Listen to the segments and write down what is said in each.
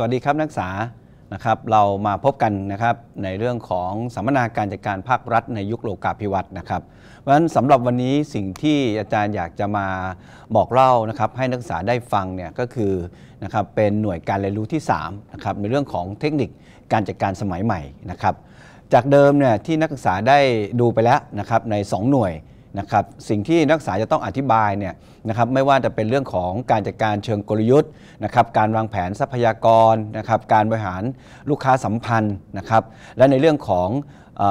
สวัสดีครับนักศึกษานะครับเรามาพบกันนะครับในเรื่องของสัมมนาการจัดการภาค รัฐในยุคโลกาภิวัตน์นะครับ เพราะฉะนั้นสำหรับวันนี้สิ่งที่อาจารย์อยากจะมาบอกเล่านะครับ ให้นักศึกษาได้ฟังเนี่ยก็คือนะครับเป็นหน่วยการเรียนรู้ที่3นะครับในเรื่องของเทคนิคการจัดการสมัยใหม่นะครับจากเดิมเนี่ยที่นักศึกษาได้ดูไปแล้วนะครับใน 2 หน่วยนะครับสิ่งที่นักศึกษาจะต้องอธิบายเนี่ยนะครับไม่ว่าจะเป็นเรื่องของการจัดการเชิงกลยุทธ์นะครับการวางแผนทรัพยากรนะครับการบริหารลูกค้าสัมพันธ์นะครับและในเรื่องของอ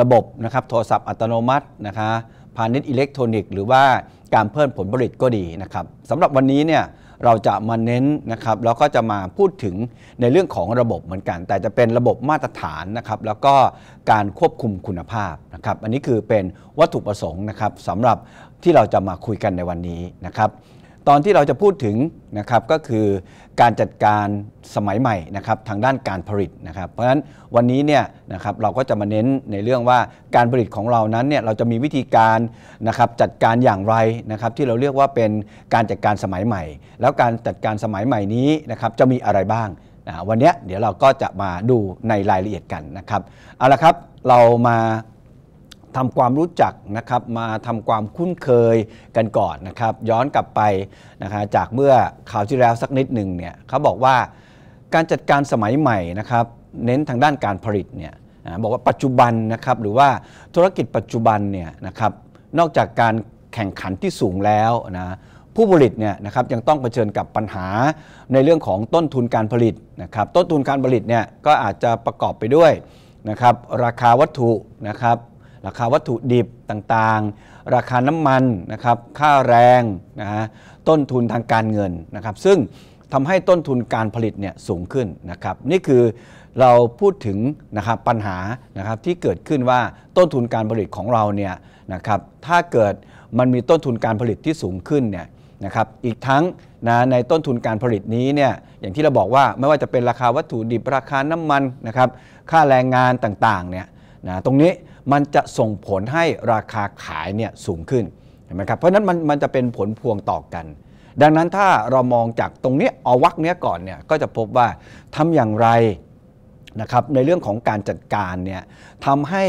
ระบบนะครับโทรศัพท์อัตโนมัตินะคะพาณิชย์อิเล็กทรอนิกส์หรือว่าการเพิ่มผลผลิตก็ดีนะครับสำหรับวันนี้เนี่ยเราจะมาเน้นนะครับแล้วก็จะมาพูดถึงในเรื่องของระบบเหมือนกัน แต่จะเป็นระบบมาตรฐานนะครับ แล้วก็การควบคุมคุณภาพนะครับ อันนี้คือเป็นวัตถุประสงค์นะครับสำหรับที่เราจะมาคุยกันในวันนี้นะครับตอนที่เราจะพูดถึงนะครับก็คือ การจัดการสมัยใหม่นะครับทางด้านการผลิตนะครับ เพราะฉะนั้นวันนี้เนี่ยนะครับเราก็จะมาเน้นในเรื่องว่าการผลิตของเรานั้นเนี่ยเราจะมีวิธีการนะครับจัดการอย่างไรนะครับ ที่เราเรียกว่าเป็นการจัดการสมัยใหม่ แล้วการจัดการสมัยใหม่นี้นะครับจะมีอะไรบ้างวันนี้เดี๋ยวเราก็จะมาดูในรายละเอียดกันนะครับเอาละครับเรามาทำความรู้จักนะครับมาทำความคุ้นเคยกันก่อนนะครับ ย้อนกลับไปนะครับจากเมื่อข่าวที่แล้วสักนิดหนึ่งเนี่ยเขาบอกว่าการจัดการสมัยใหม่นะครับ เน้นทางด้านการผลิตเนี่ยบอกว่าปัจจุบันนะครับ หรือว่าธุรกิจปัจจุบันเนี่ยนะครับ นอกจากการแข่งขันที่สูงแล้วนะผู้ผลิตเนี่ยนะครับยังต้องเผชิญกับปัญหาในเรื่องของต้นทุนการผลิตนะครับ ต้นทุนการผลิตเนี่ยก็อาจจะประกอบไปด้วยนะครับ ราคาวัตถุนะครับราคาวัตถุดิบต่างๆ ราคาน้ำมันนะครับ ค่าแรงนะฮะต้นทุนทางการเงินนะครับ ซึ่งทำให้ต้นทุนการผลิตเนี่ยสูงขึ้นนะครับ นี่คือเราพูดถึงนะครับปัญหานะครับที่เกิดขึ้นว่าต้นทุนการผลิตของเราเนี่ยนะครับ ถ้าเกิดมันมีต้นทุนการผลิตที่สูงขึ้นเนี่ยนะครับ อีกทั้งนะ ในต้นทุนการผลิตนี้เนี่ย อย่างที่เราบอกว่าไม่ว่าจะเป็นราคาวัตถุดิบ ราคาน้ำมันนะครับ ค่าแรงงานต่างๆ เนี่ยนะ ตรงนี้มันจะส่งผลให้ราคาขายเนี่ยสูงขึ้นเห็นไหมครับเพราะนั้นมันมันจะเป็นผลพวงต่อกัน ดังนั้นถ้าเรามองจากตรงนี้อวักเนี้ยก่อนเนี่ยก็จะพบว่าทำอย่างไรนะครับในเรื่องของการจัดการเนี่ยทำให้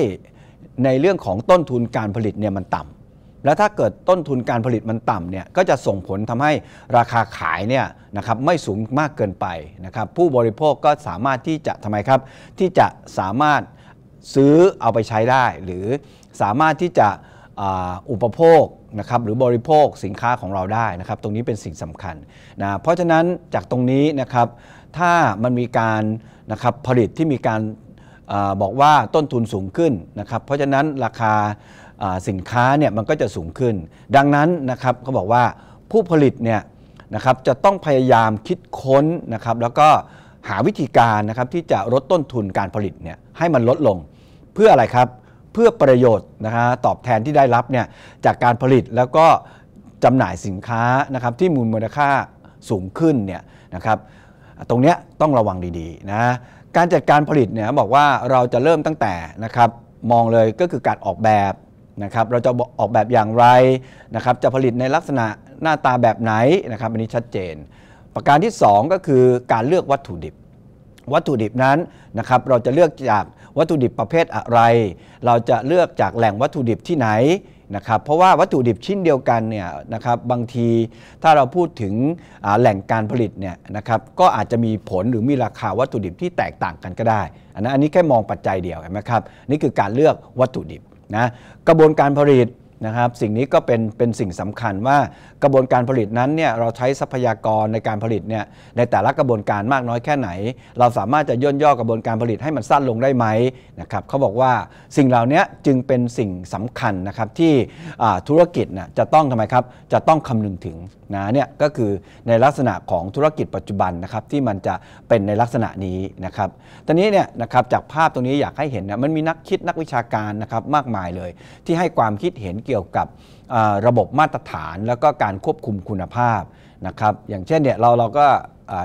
ในเรื่องของต้นทุนการผลิตเนี่ยมันต่ำ แล้วถ้าเกิดต้นทุนการผลิตมันต่ำเนี่ยก็จะส่งผลทำให้ราคาขายเนี่ยนะครับไม่สูงมากเกินไปนะครับผู้บริโภคก็สามารถที่จะทำไมครับที่จะสามารถซื้อเอาไปใช้ได้หรือสามารถที่จะอุปโภคนะครับหรือบริโภคสินค้าของเราได้นะครับ ตรงนี้เป็นสิ่งสำคัญนะเพราะฉะนั้นจากตรงนี้นะครับถ้ามันมีการนะครับผลิตที่มีการอบอกว่าต้นทุนสูงขึ้นนะครับเพราะฉะนั้นราคาสินค้าเนี่ยมันก็จะสูงขึ้น ดังนั้นนะครับเขาบอกว่าผู้ผลิตเนี่ยนะครับจะต้องพยายามคิดค้นนะครับแล้วก็หาวิธีการนะครับที่จะลดต้นทุนการผลิตเนี่ยให้มันลดลงเพื่ออะไรครับ เพื่อประโยชน์นะฮะตอบแทนที่ได้รับเนี่ยจากการผลิตแล้วก็จำหน่ายสินค้านะครับที่มูลมูลค่าสูงขึ้นเนี่ยนะครับ ตรงเนี้ยต้องระวังดีๆนะการจัดการผลิตเนี่ยบอกว่าเราจะเริ่มตั้งแต่นะครับมองเลยก็คือการออกแบบนะครับเราจะออกแบบอย่างไรนะครับจะผลิตในลักษณะหน้าตาแบบไหนนะครับ อันนี้ชัดเจน ประการที่ 2 ก็คือการเลือกวัตถุดิบ วัตถุดิบนั้นนะครับ เราจะเลือกจากวัตถุดิบประเภทอะไร เราจะเลือกจากแหล่งวัตถุดิบที่ไหนนะครับ เพราะว่าวัตถุดิบชิ้นเดียวกันเนี่ยนะครับ บางทีถ้าเราพูดถึงแหล่งการผลิตเนี่ยนะครับ ก็อาจจะมีผลหรือมีราคาวัตถุดิบที่แตกต่างกันก็ได้ อันนั้นอันนี้แค่มองปัจจัยเดียวเห็นไหมครับ นี่คือการเลือกวัตถุดิบนะ กระบวนการผลิตนะครับสิ่งนี้ก็เป็นเป็นสิ่งสำคัญว่ากระบวนการผลิตนั้นเนี่ยเราใช้ทรัพยากรในการผลิตเนี่ยในแต่ละกระบวนการมากน้อยแค่ไหน เราสามารถจะย่นย่อกระบวนการผลิตให้มันสั้นลงได้ไหมนะครับเขาบอกว่าสิ่งเหล่านี้จึงเป็นสิ่งสำคัญนะครับที่ธุรกิจนยจะต้องทำไมครับจะต้องคำนึงถึงนะเนี่ยก็คือในลักษณะของธุรกิจปัจจุบันนะครับที่มันจะเป็นในลักษณะนี้นะครับตอนนี้เนี่ยนะครับจากภาพตรงนี้อยากให้เห็นนะมันมีนักคิดนักวิชาการนะครับมากมายเลย ที่ให้ความคิดเห็นเกี่ยวกี่ยวกับระบบมาตรฐานแล้วก็การควบคุมคุณภาพนะครับอย่างเช่นเนี่ยเราเราก็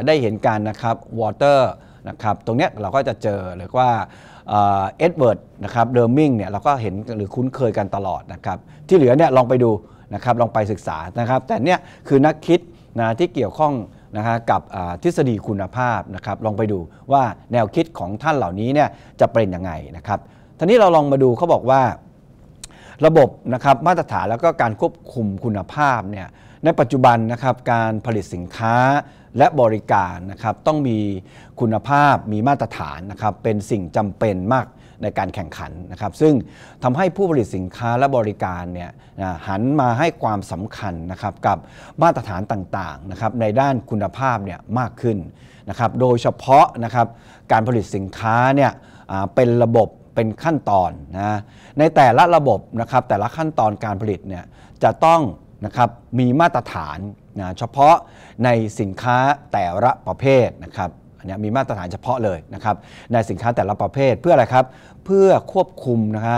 ได้เห็นการนะครับวอเตอร์นะครับตรงนี้เราก็จะเจอ หรือว่าเอ็ดเวิร์ดนะครับเดอร์มิงเนี่ยเราก็เห็นหรือคุ้นเคยกันตลอดนะครับที่เหลือเนี่ยลองไปดูนะครับลองไปศึกษานะครับ แต่เนี่ยคือนักคิดนะที่เกี่ยวข้องนะัะกับทฤษฎีคุณภาพนะครับลองไปดูว่าแนวคิดของท่านเหล่านี้เนี่ยจะเป็นยังไงนะครับทีนี้เราลองมาดูเขาบอกว่าระบบนะครับมาตรฐานแล้วก็การควบคุมคุณภาพเนี่ยในปัจจุบันนะครับการผลิตสินค้าและบริการนะครับต้องมีคุณภาพมีมาตรฐานนะครับเป็นสิ่งจำเป็นมากในการแข่งขันนะครับซึ่งทำให้ผู้ผลิตสินค้าและบริการเนี่ยหันมาให้ความสำคัญนะครับกับมาตรฐานต่างๆนะครับในด้านคุณภาพเนี่ยมากขึ้นนะครับโดยเฉพาะนะครับการผลิตสินค้าเนี่ยเป็นระบบเป็นขั้นตอนนะ ในแต่ละระบบนะครับ แต่ละขั้นตอนการผลิตเนี่ย จะต้องนะครับ มีมาตรฐานนะ เฉพาะในสินค้าแต่ละประเภทนะครับ อันนี้มีมาตรฐานเฉพาะเลยนะครับ ในสินค้าแต่ละประเภทเพื่ออะไรครับ เพื่อควบคุมนะคร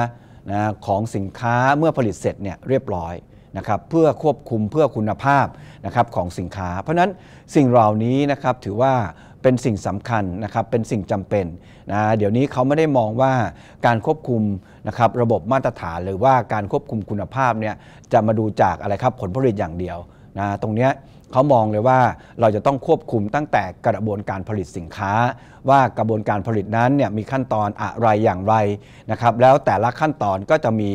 นะของสินค้าเมื่อผลิตเสร็จเนี่ยเรียบร้อยนะครับ เพื่อควบคุมเพื่อคุณภาพนะครับของสินค้า เพราะนั้นสิ่งเหล่านี้นะครับถือว่าเป็นสิ่งสำคัญนะครับ เป็นสิ่งจำเป็นนะ เดี๋ยวนี้เขาไม่ได้มองว่าการควบคุมนะครับระบบมาตรฐาน หรือว่าการควบคุมคุณภาพเนี่ยจะมาดูจากอะไรครับผลผลิตอย่างเดียวนะตรงเนี้ยเขามองเลยว่าเราจะต้องควบคุมตั้งแต่กระบวนการผลิตสินค้า ว่ากระบวนการผลิตนั้นเนี่ยมีขั้นตอนอะไรอย่างไรนะครับแล้วแต่ละขั้นตอนก็จะมี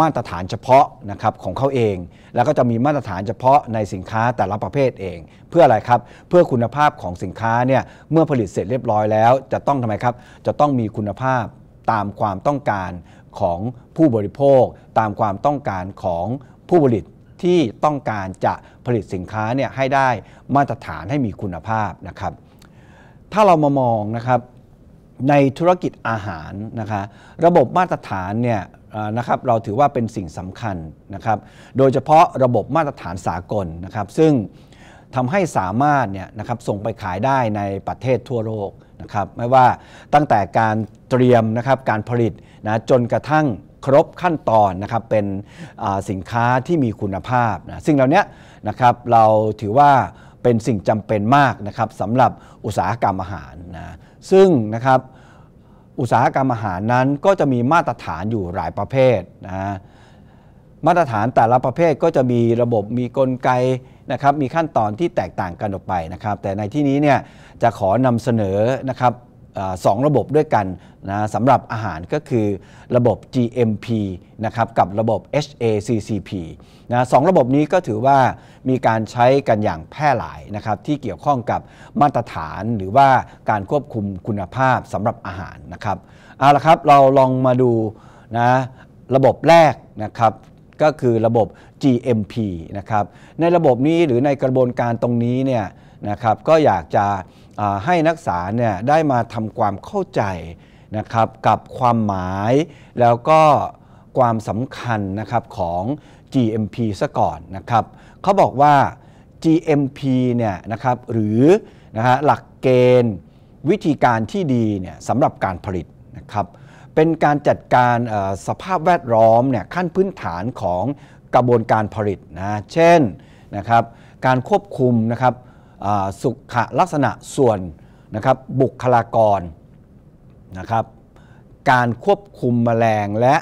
มาตรฐานเฉพาะนะครับของเขาเอง แล้วก็จะมีมาตรฐานเฉพาะในสินค้าแต่ละประเภทเอง เพื่ออะไรครับเพื่อคุณภาพของสินค้าเนี่ยเมื่อผลิตเสร็จเรียบร้อยแล้ว จะต้องทำไมครับจะต้องมีคุณภาพตามความต้องการของผู้บริโภคตามความต้องการของผู้ผลิตที่ต้องการจะผลิตสินค้าเนี่ยให้ได้มาตรฐานให้มีคุณภาพนะครับ ถ้าเรามามองนะครับในธุรกิจอาหารนะคะระบบมาตรฐานเนี่ยนะครับเราถือว่าเป็นสิ่งสำคัญนะครับโดยเฉพาะระบบมาตรฐานสากลนะครับซึ่งทำให้สามารถเนี่ยนะครับส่งไปขายได้ในประเทศทั่วโลกนะครับไม่ว่าตั้งแต่การเตรียมนะครับการผลิตนะจนกระทั่งครบขั้นตอนนะครับเป็นสินค้าที่มีคุณภาพนะซึ่งเหล่านี้นะครับเราถือว่าเป็นสิ่งจำเป็นมากนะครับสำหรับอุตสาหกรรมอาหารนะซึ่งนะครับอุตสาหกรรมอาหารนั้นก็จะมีมาตรฐานอยู่หลายประเภทนะมาตรฐานแต่ละประเภทก็จะมีระบบมีกลไกนะครับ มีขั้นตอนที่แตกต่างกันออกไปนะครับ แต่ในที่นี้เนี่ยจะขอนำเสนอนะครับสองระบบด้วยกันนะสำหรับอาหารก็คือระบบ GMP นะครับกับระบบ HACCP นะสองระบบนี้ก็ถือว่ามีการใช้กันอย่างแพร่หลายนะครับที่เกี่ยวข้องกับมาตรฐานหรือว่าการควบคุมคุณภาพสำหรับอาหารนะครับเอาละครับเราลองมาดูนะระบบแรกนะครับก็คือระบบ GMP นะครับในระบบนี้หรือในกระบวนการตรงนี้เนี่ยนะครับก็อยากจะให้นักศึกษาเนี่ยได้มาทำความเข้าใจนะครับกับความหมาย แล้วก็ความสำคัญนะครับของ GMP ซะก่อนนะครับเขาบอกว่า GMP เนี่ยนะครับหรือนะฮะหลักเกณฑ์วิธีการที่ดีเนี่ยสำหรับการผลิตนะครับเป็นการจัดการสภาพแวดล้อมเนี่ยขั้นพื้นฐานของกระบวนการผลิตนะเช่นนะครับ การควบคุมนะครับสุขลักษณะส่วนนะครับบุคลากรนะครับการควบคุมแมลงและ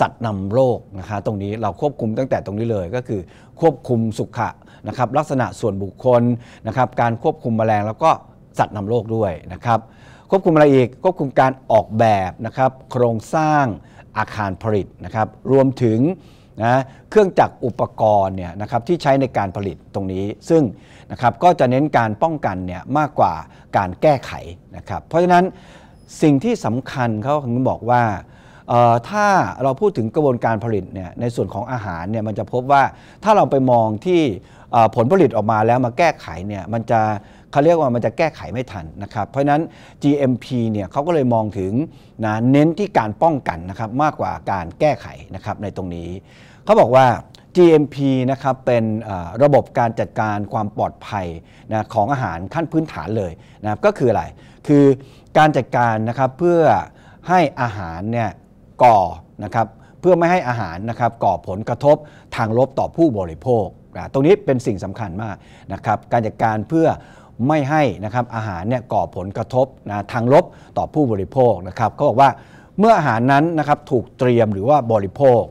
สัตว์นำโรคนะคะตรงนี้เราควบคุมตั้งแต่ตรงนี้เลยก็คือ ควบคุมสุขะนะครับลักษณะส่วนบุคคลนะครับการควบคุมแมลงแล้วก็สัตว์นำโรคด้วยนะครับควบคุมอะไรอีกควบคุมการออกแบบนะครับโครงสร้างอาคารผลิตนะครับรวมถึงนะเครื่องจักรอุปกรณ์เนี่ยนะครับที่ใช้ในการผลิตตรงนี้ซึ่งนะครับก็จะเน้นการป้องกันเนี่ยมากกว่าการแก้ไขนะครับเพราะฉะนั้นสิ่งที่สำคัญเขาถึงบอกว่าถ้าเราพูดถึงกระบวนการผลิตเนี่ยในส่วนของอาหารเนี่ยมันจะพบว่าถ้าเราไปมองที่ผลผลิตออกมาแล้วมาแก้ไขเนี่ยมันจะเขาเรียกว่ามันจะแก้ไขไม่ทันนะครับเพราะนั้น GMP เนี่ยเขาก็เลยมองถึงนะเน้นที่การป้องกันนะครับมากกว่าการแก้ไขนะครับในตรงนี้ เขาบอกว่า GMP นะครับเป็นระบบการจัดการความปลอดภัยนะของอาหารขั้นพื้นฐานเลยนะครับก็คืออะไรคือการจัดการนะครับเพื่อให้อาหารเนี่ยก่อนะครับเพื่อไม่ให้อาหารนะครับก่อผลกระทบทางลบต่อผู้บริโภคนะตรงนี้เป็นสิ่งสำคัญมากนะครับการจัดการเพื่อไม่ให้นะครับอาหารเนี่ยก่อผลกระทบนะทางลบต่อผู้บริโภคนะครับเขาบอกว่าเมื่ออาหารนั้นนะครับถูกเตรียมหรือว่าบริโภค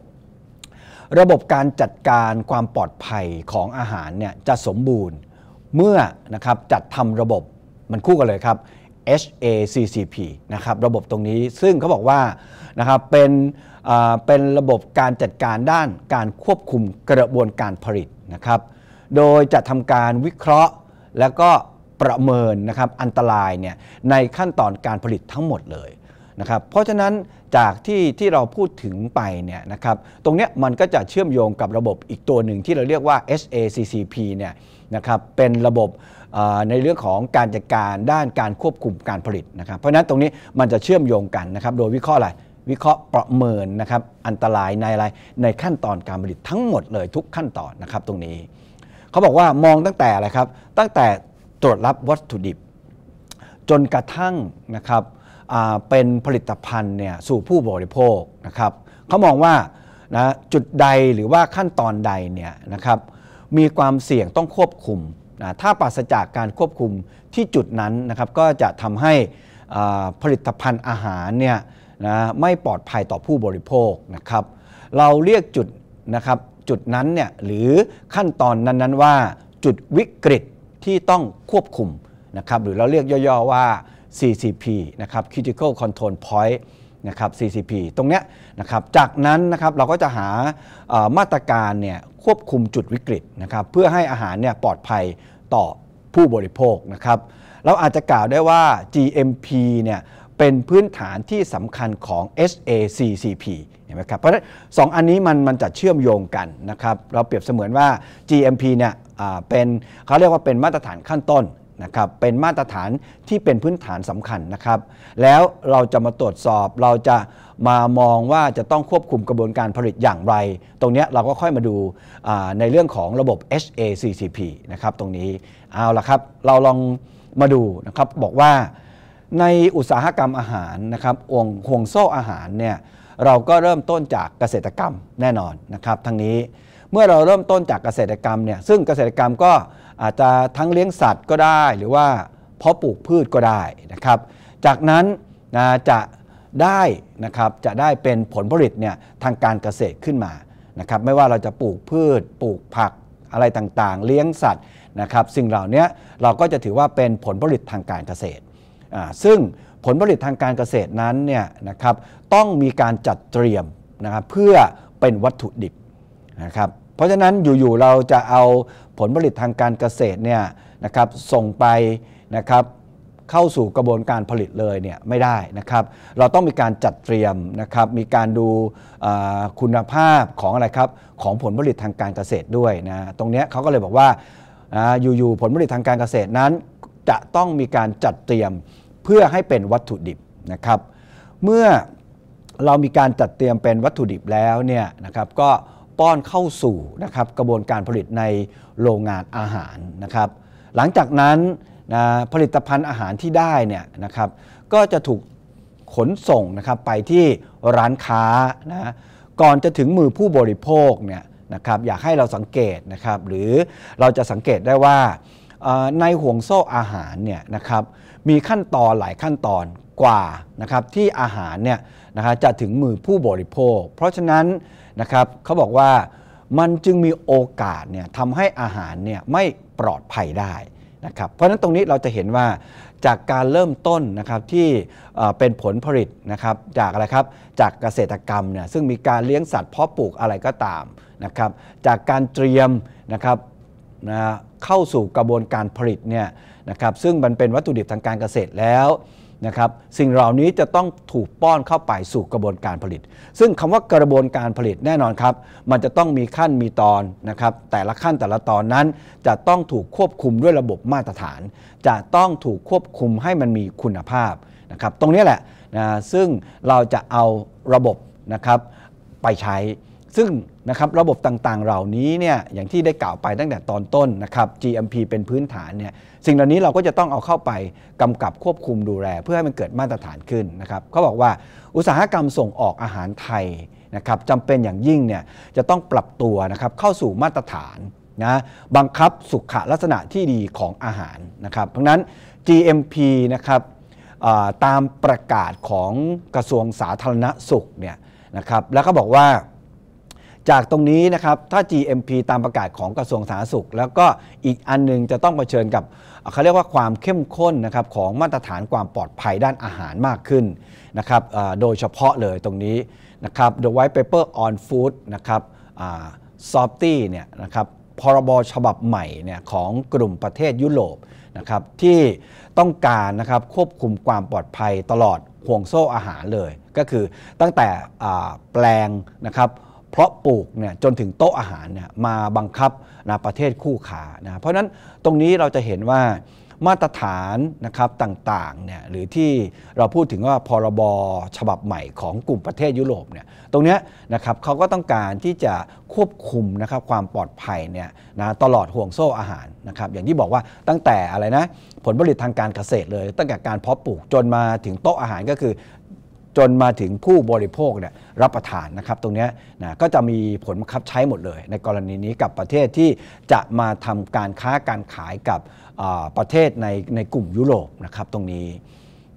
ระบบการจัดการความปลอดภัยของอาหารเนี่ยจะสมบูรณ์เมื่อนะครับจัดทำระบบมันคู่กันเลยครับ HACCP นะครับระบบตรงนี้ซึ่งเขาบอกว่านะครับเป็นเป็นระบบการจัดการด้านการควบคุมกระบวนการผลิตนะครับ โดยจะทำการวิเคราะห์แล้วก็ประเมินนะครับอันตรายเนี่ยในขั้นตอนการผลิตทั้งหมดเลยนะครับเพราะฉะนั้นจากที่ที่เราพูดถึงไปเนี่ยนะครับตรงเนี้ยมันก็จะเชื่อมโยงกับระบบอีกตัวหนึ่งที่เราเรียกว่า SACCP เนี่ยนะครับ เป็นระบบในเรื่องของการจัดการด้านการควบคุมการผลิตนะครับ เพราะนั้นตรงนี้มันจะเชื่อมโยงกันนะครับ โดยวิเคราะห์อะไร วิเคราะห์ประเมินนะครับ อันตรายในอะไรในขั้นตอนการผลิตทั้งหมดเลยทุกขั้นตอนนะครับตรงนี้ เขาบอกว่ามองตั้งแต่อะไรครับตั้งแต่ตรวจรับวัตถุดิบ จนกระทั่งนะครับเป็นผลิตภัณฑ์เนี่ยสู่ผู้บริโภคนะครับเขามองว่านะจุดใดหรือว่าขั้นตอนใดเนี่ยนะครับมีความเสี่ยงต้องควบคุมนะถ้าปราศจากการควบคุมที่จุดนั้นนะครับก็จะทำให้ผลิตภัณฑ์อาหารเนี่ยนะไม่ปลอดภัยต่อผู้บริโภคนะครับเราเรียกจุดนะครับจุดนั้นเนี่ยหรือขั้นตอนนั้นนั้นว่า จุดวิกฤตที่ต้องควบคุมนะครับหรือเราเรียกย่อๆว่า CCP นะครับ Critical Control Point นะครับ CCP ตรงเนี้ยนะครับ จากนั้นนะครับเราก็จะหามาตรการเนี่ยควบคุมจุดวิกฤตนะครับเพื่อให้อาหารเนี่ยปลอดภัยต่อผู้บริโภคนะครับเราอาจจะกล่าวได้ว่า GMP เนี่ยเป็นพื้นฐานที่สำคัญของ SACCP เห็นไหมครับเพราะฉะนั้นสองอันนี้มันมันจะเชื่อมโยงกันนะครับเราเปรียบเสมือนว่า GMP เนี่ยเป็นเขาเรียกว่าเป็นมาตรฐานขั้นต้นนะครับเป็นมาตรฐานที่เป็นพื้นฐานสำคัญนะครับแล้วเราจะมาตรวจสอบเราจะมามองว่าจะต้องควบคุมกระบวนการผลิตอย่างไร ตรงนี้เราก็ค่อยมาดูในเรื่องของระบบ HACCP นะครับตรงนี้ เอาละครับ เราลองมาดูนะครับบอกว่าในอุตสาหกรรมอาหารนะครับองห่วงโซ่อาหารเนี่ยเราก็เริ่มต้นจากเกษตรกรรมแน่นอนนะครับทั้งนี้เมื่อเราเริ่มต้นจากเกษตรกรรมเนี่ยซึ่งเกษตรกรรมก็อาจจะทั้งเลี้ยงสัตว์ก็ได้หรือว่าเพาะปลูกพืชก็ได้นะครับ จากนั้นนะจะได้นะครับจะได้เป็นผลผลิตเนี่ยทางการเกษตรขึ้นมานะครับไม่ว่าเราจะปลูกพืช ปลูกผักอะไรต่างๆ เลี้ยงสัตว์นะครับสิ่งเหล่านี้เราก็จะถือว่าเป็นผลผลิตทางการเกษตรซึ่งผลผลิตทางการเกษตรนั้นเนี่ยนะครับต้องมีการจัดเตรียมนะครับเพื่อเป็นวัตถุดิบนะครับเพราะฉะนั้นอยู่ๆเราจะเอาผลผลิตทางการเกษตรเนี่ยนะครับส่งไปนะครับเข้าสู่กระบวนการผลิตเลยเนี่ยไม่ได้นะครับ เราต้องมีการจัดเตรียมนะครับมีการดูคุณภาพของอะไรครับของผลผลิตทางการเกษตรด้วยนะตรงนี้เขาก็เลยบอกว่าอยู่ๆผลผลิตทางการเกษตรนั้น จะต้องมีการจัดเตรียมเพื่อให้เป็นวัตถุดิบนะครับเมื่อเรามีการจัดเตรียมเป็นวัตถุดิบแล้วเนี่ยนะครับก็ป้อนเข้าสู่นะครับกระบวนการผลิตในโรงงานอาหารนะครับหลังจากนั้นนะผลิตภัณฑ์อาหารที่ได้เนี่ยนะครับก็จะถูกขนส่งนะครับไปที่ร้านค้านะก่อนจะถึงมือผู้บริโภคเนี่ยนะครับอยากให้เราสังเกตนะครับหรือเราจะสังเกตได้ว่าในห่วงโซ่อาหารเนี่ยนะครับมีขั้นตอนหลายขั้นตอนกว่านะครับที่อาหารเนี่ยนะครับจะถึงมือผู้บริโภค เพราะฉะนั้นนะครับเขาบอกว่ามันจึงมีโอกาสเนี่ยทำให้อาหารเนี่ยไม่ปลอดภัยได้นะครับเพราะฉะนั้นตรงนี้เราจะเห็นว่าจากการเริ่มต้นนะครับที่เป็นผลผลิตนะครับจากอะไรครับจากเกษตรกรรมเนี่ยซึ่งมีการเลี้ยงสัตว์เพาะปลูกอะไรก็ตามนะครับจากการเตรียมนะครับนะเข้าสู่กระบวนการผลิตเนี่ยนะครับซึ่งมันเป็นวัตถุดิบทางการเกษตรแล้วนะครับสิ่งเหล่านี้จะต้องถูกป้อนเข้าไปสู่กระบวนการผลิต ซึ่งคำว่ากระบวนการผลิตแน่นอนครับ มันจะต้องมีขั้นมีตอนนะครับ แต่ละขั้นแต่ละตอนนั้นจะต้องถูกควบคุมด้วยระบบมาตรฐาน จะต้องถูกควบคุมให้มันมีคุณภาพนะครับ ตรงนี้แหละนะซึ่งเราจะเอาระบบนะครับไปใช้ซึ่งนะครับระบบต่าง ๆเหล่านี้เนี่ยอย่างที่ได้กล่าวไปตั้งแต่ตอนต้นนะครับ GMP เป็นพื้นฐานเนี่ยสิ่งเหล่านี้เราก็จะต้องเอาเข้าไป กำกับควบคุมดูแล เพื่อให้มันเกิดมาตรฐานขึ้นนะครับเขาบอกว่าอุตสาหกรรมส่งออกอาหารไทยนะครับจำเป็นอย่างยิ่งเนี่ยจะต้องปรับตัวนะครับเข้าสู่มาตรฐานนะบังคับสุขลักษณะที่ดีของอาหารนะครับเพราะนั้น GMP นะครับตามประกาศของกระทรวงสาธารณสุขเนี่ยนะครับแล้วก็บอกว่าจากตรงนี้นะครับ ถ้า GMP ตามประกาศของกระทรวงสาธารณสุข แล้วก็อีกอันนึงจะต้องเผชิญกับเขาเรียกว่าความเข้มข้นนะครับของมาตรฐานความปลอดภัยด้านอาหารมากขึ้นนะครับโดยเฉพาะเลยตรงนี้นะครับ The White Paper on Food นะครับ softy เนี่ยนะครับ พรบฉบับใหม่เนี่ยของกลุ่มประเทศยุโรปนะครับที่ต้องการนะครับควบคุมความปลอดภัยตลอดห่วงโซ่อาหารเลย ก็คือตั้งแต่แปลงนะครับเพราะปลูกเนี่ยจนถึงโต๊ะอาหารเนี่ยมาบังคับนะประเทศคู่ขานะเพราะนั้นตรงนี้เราจะเห็นว่ามาตรฐานนะครับต่างๆเนี่ยหรือที่เราพูดถึงว่าพรบฉบับใหม่ของกลุ่มประเทศยุโรปเนี่ยตรงนี้นะครับเขาก็ต้องการที่จะควบคุมนะครับความปลอดภัยเนี่ยนะตลอดห่วงโซ่อาหารนะครับอย่างที่บอกว่าตั้งแต่อะไรนะผลผลิตทางการเกษตรเลยตั้งแต่การเพาะปลูกจนมาถึงโต๊ะอาหารก็คือจนมาถึงผู้บริโภคเนี่ยรับประทานนะครับตรงนี้นะก็จะมีผลบังคับใช้หมดเลย ในกรณีนี้กับประเทศที่จะมาทำการค้าการขายกับประเทศในในกลุ่มยุโรปนะครับตรงนี้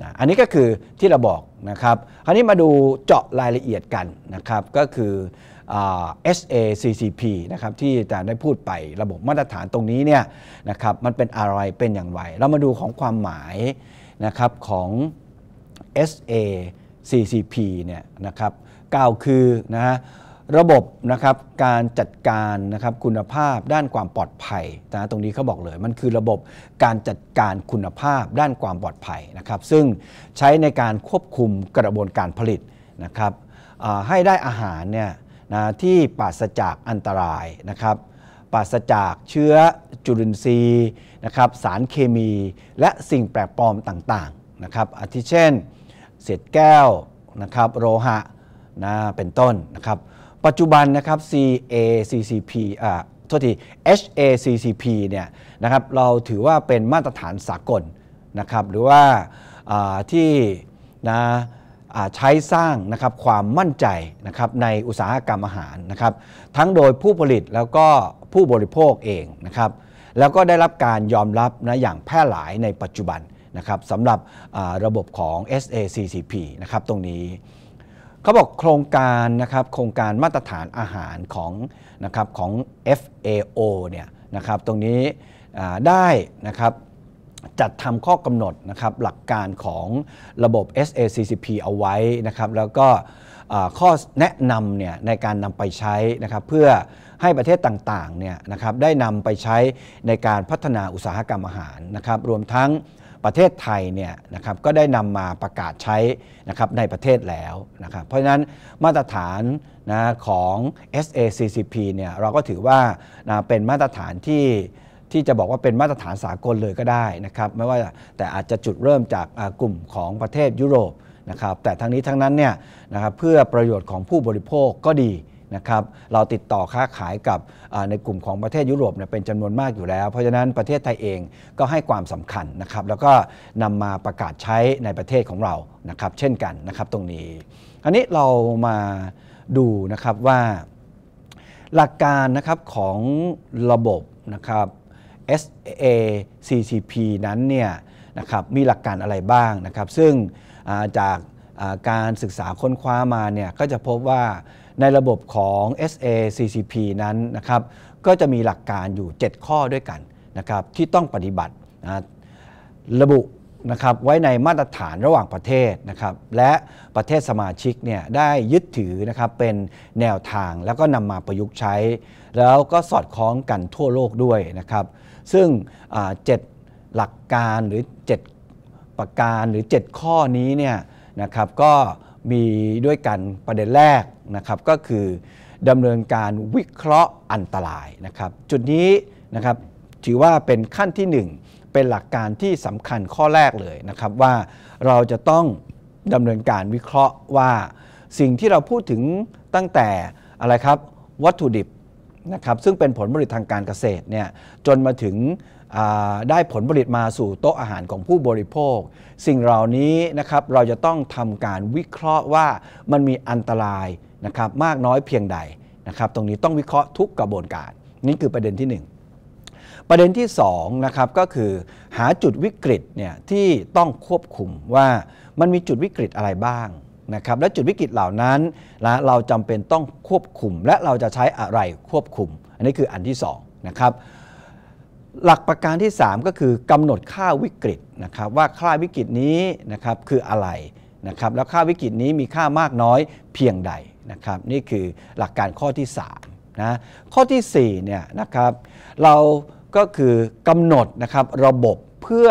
นะอันนี้ก็คือที่เราบอกนะครับคราวนี้มาดูเจาะรายละเอียดกันนะครับก็คือ SACCP นะครับที่อาจารย์ได้พูดไประบบมาตรฐานตรงนี้เนี่ยนะครับมันเป็นอะไรเป็นอย่างไรเรามาดูของความหมายนะครับของ SA CCP เนี่ยนะครับกล่าวคือนะฮะระบบนะครับการจัดการนะครับคุณภาพด้านความปลอดภัยนะตรงนี้เขาบอกเลย มันคือระบบการจัดการคุณภาพด้านความปลอดภัยนะครับ ซึ่งใช้ในการควบคุมกระบวนการผลิตนะครับให้ได้อาหารเนี่ยนะที่ปราศจากอันตรายนะครับปราศจากเชื้อจุลินทรีย์นะครับสารเคมีและสิ่งแปลกปลอมต่างๆนะครับอาทิเช่นเศษแก้วนะครับโลหะนะเป็นต้นนะครับปัจจุบันนะครับ CACCP อ่าโทษที HACCP เนี่ยนะครับเราถือว่าเป็นมาตรฐานสากลนะครับหรือว่าที่นะใช้สร้างนะครับความมั่นใจนะครับในอุตสาหกรรมอาหารนะครับทั้งโดยผู้ผลิตแล้วก็ผู้บริโภคเองนะครับแล้วก็ได้รับการยอมรับนะอย่างแพร่หลายในปัจจุบันนะครับสำหรับระบบของ SACCP นะครับตรงนี้เขาบอกโครงการนะครับโครงการมาตรฐานอาหารของนะครับของ FAO เนี่ยนะครับตรงนี้ได้นะครับจัดทำข้อกำหนดนะครับหลักการของระบบ SACCP เอาไว้นะครับแล้วก็ข้อแนะนำเนี่ยในการนำไปใช้นะครับเพื่อให้ประเทศต่างๆเนี่ยนะครับได้นำไปใช้ในการพัฒนาอุตสาหกรรมอาหารนะครับรวมทั้งประเทศไทยเนี่ยนะครับก็ได้นำมาประกาศใช้นะครับในประเทศแล้วนะครับเพราะฉะนั้นมาตรฐานนะของ SACCP เนี่ยเราก็ถือว่านะเป็นมาตรฐานที่ที่จะบอกว่าเป็นมาตรฐานสากลเลยก็ได้นะครับไม่ว่าแต่อาจจะจุดเริ่มจากกลุ่มของประเทศยุโรปนะครับแต่ทั้งนี้ ทั้งนั้นเนี่ยนะครับเพื่อประโยชน์ของผู้บริโภคก็ดีนะครับเราติดต่อค้าขายกับในกลุ่มของประเทศยุโรปเเป็นจำนวนมากอยู่แล้ว เพราะฉะนั้นประเทศไทยเองก็ให้ความสำคัญนะครับ แล้วก็นำมาประกาศใช้ในประเทศของเรานะครับ เช่นกันนะครับ ตรงนี้ อันนี้เรามาดูนะครับว่า หลักการนะครับของระบบนะครับ SACCP นั้นเนี่ยนะครับ มีหลักการอะไรบ้างนะครับ ซึ่งจากการศึกษาค้นคว้ามาเนี่ย ก็จะพบว่าในระบบของ SACCP นั้นนะครับ ก็จะมีหลักการอยู่ 7 ข้อด้วยกันนะครับที่ต้องปฏิบัตินะระบุนะครับไว้ในมาตรฐานระหว่างประเทศนะครับและประเทศสมาชิกเนี่ยได้ยึดถือนะครับเป็นแนวทางแล้วก็นำมาประยุกต์ใช้ แล้วก็สอดคล้องกันทั่วโลกด้วยนะครับซึ่งเจ็ดหลักการหรือ7ประการหรือ 7 ข้อนี้เนี่ยนะครับก็มีด้วยกันประเด็นแรกนะครับ ก็คือดำเนินการวิเคราะห์อันตรายนะครับ จุดนี้นะครับถือว่าเป็นขั้นที่ 1 เป็นหลักการที่สำคัญข้อแรกเลยนะครับว่าเราจะต้องดำเนินการวิเคราะห์ว่าสิ่งที่เราพูดถึงตั้งแต่อะไรครับ วัตถุดิบนะครับซึ่งเป็นผลผลิตทางการเกษตรเนี่ยจนมาถึงได้ผลผลิตมาสู่โต๊ะอาหารของผู้บริโภค สิ่งเหล่านี้นะครับเราจะต้องทำการวิเคราะห์ว่ามันมีอันตรายนะครับมากน้อยเพียงใด นะครับ ตรงนี้ต้องวิเคราะห์ทุกกระบวนการ นี่คือประเด็นที่ 1 ประเด็นที่2นะครับก็คือหาจุดวิกฤตเนี่ยที่ต้องควบคุมว่ามันมีจุดวิกฤตอะไรบ้างนะครับ และจุดวิกฤตเหล่านั้นเราจำเป็นต้องควบคุมและเราจะใช้อะไรควบคุม อันนี้คืออันที่2นะครับ หลักประการที่ 3 ก็คือ กำหนดค่าวิกฤตนะครับว่าค่าวิกฤตนี้นะครับคืออะไรนะครับ แล้วค่าวิกฤตนี้มีค่ามากน้อยเพียงใดนะครับนี่คือหลักการข้อที่3นะข้อที่4เนี่ยนะครับเราก็คือกำหนดนะครับระบบเพื่อ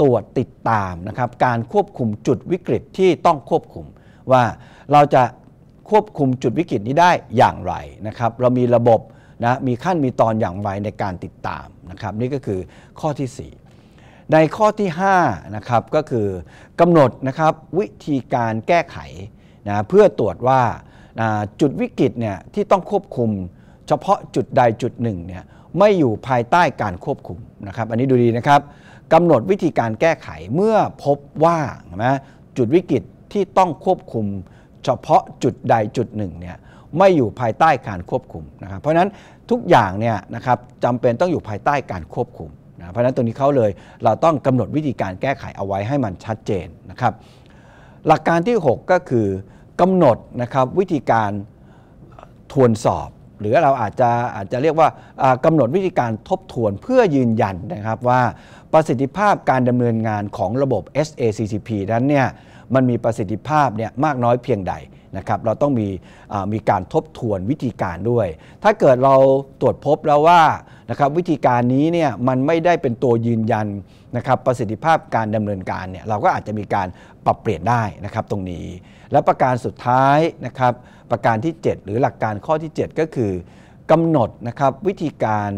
ตรวจติดตามนะครับการควบคุมจุดวิกฤตที่ต้องควบคุม ว่าเราจะควบคุมจุดวิกฤตนี้ได้อย่างไรนะครับเรามีระบบนะมีขั้นมีตอนอย่างไรในการติดตามนะครับนี่ก็คือข้อที่ 4 ในข้อที่5นะครับก็คือกำหนดนะครับวิธีการแก้ไขนะเพื่อตรวจว่าจุดวิกฤตเนี่ยที่ต้องควบคุมเฉพาะจุดใดจุดหนึ่งเนี่ยไม่อยู่ภายใต้การควบคุมนะครับอันนี้ดูดีนะครับกำหนดวิธีการแก้ไข เมื่อพบว่านะจุดวิกฤตที่ต้องควบคุม เฉพาะจุดใดจุดหนึ่งเนี่ยไม่อยู่ภายใต้การควบคุมนะครับเพราะฉะนั้นทุกอย่างเนี่ยนะครับจำเป็นต้องอยู่ภายใต้การควบคุมนะเพราะฉะนั้นตรงนี้เขาเลยเราต้องกำหนดวิธีการแก้ไขเอาไว้ให้มันชัดเจนนะครับหลักการที่ 6 ก็คือกำหนดนะครับวิธีการทวนสอบ หรือเราอาจจะอาจจะเรียกว่ากำหนดวิธีการทบทวนเพื่อยืนยันนะครับว่าประสิทธิภาพการดำเนินงานของระบบ SACCP นั้นเนี่ยมันมีประสิทธิภาพเนี่ยมากน้อยเพียงใดนะครับ เราต้องมีมีการทบทวนวิธีการด้วย ถ้าเกิดเราตรวจพบแล้วว่านะครับวิธีการนี้เนี่ยมันไม่ได้เป็นตัวยืนยันนะครับประสิทธิภาพการดำเนินการเนี่ยเราก็อาจจะมีการปรับเปลี่ยนได้นะครับตรงนี้และประการสุดท้ายนะครับประการที่ 7 หรือหลักการข้อที่ 7 ก็คือกำหนดนะครับวิธีการ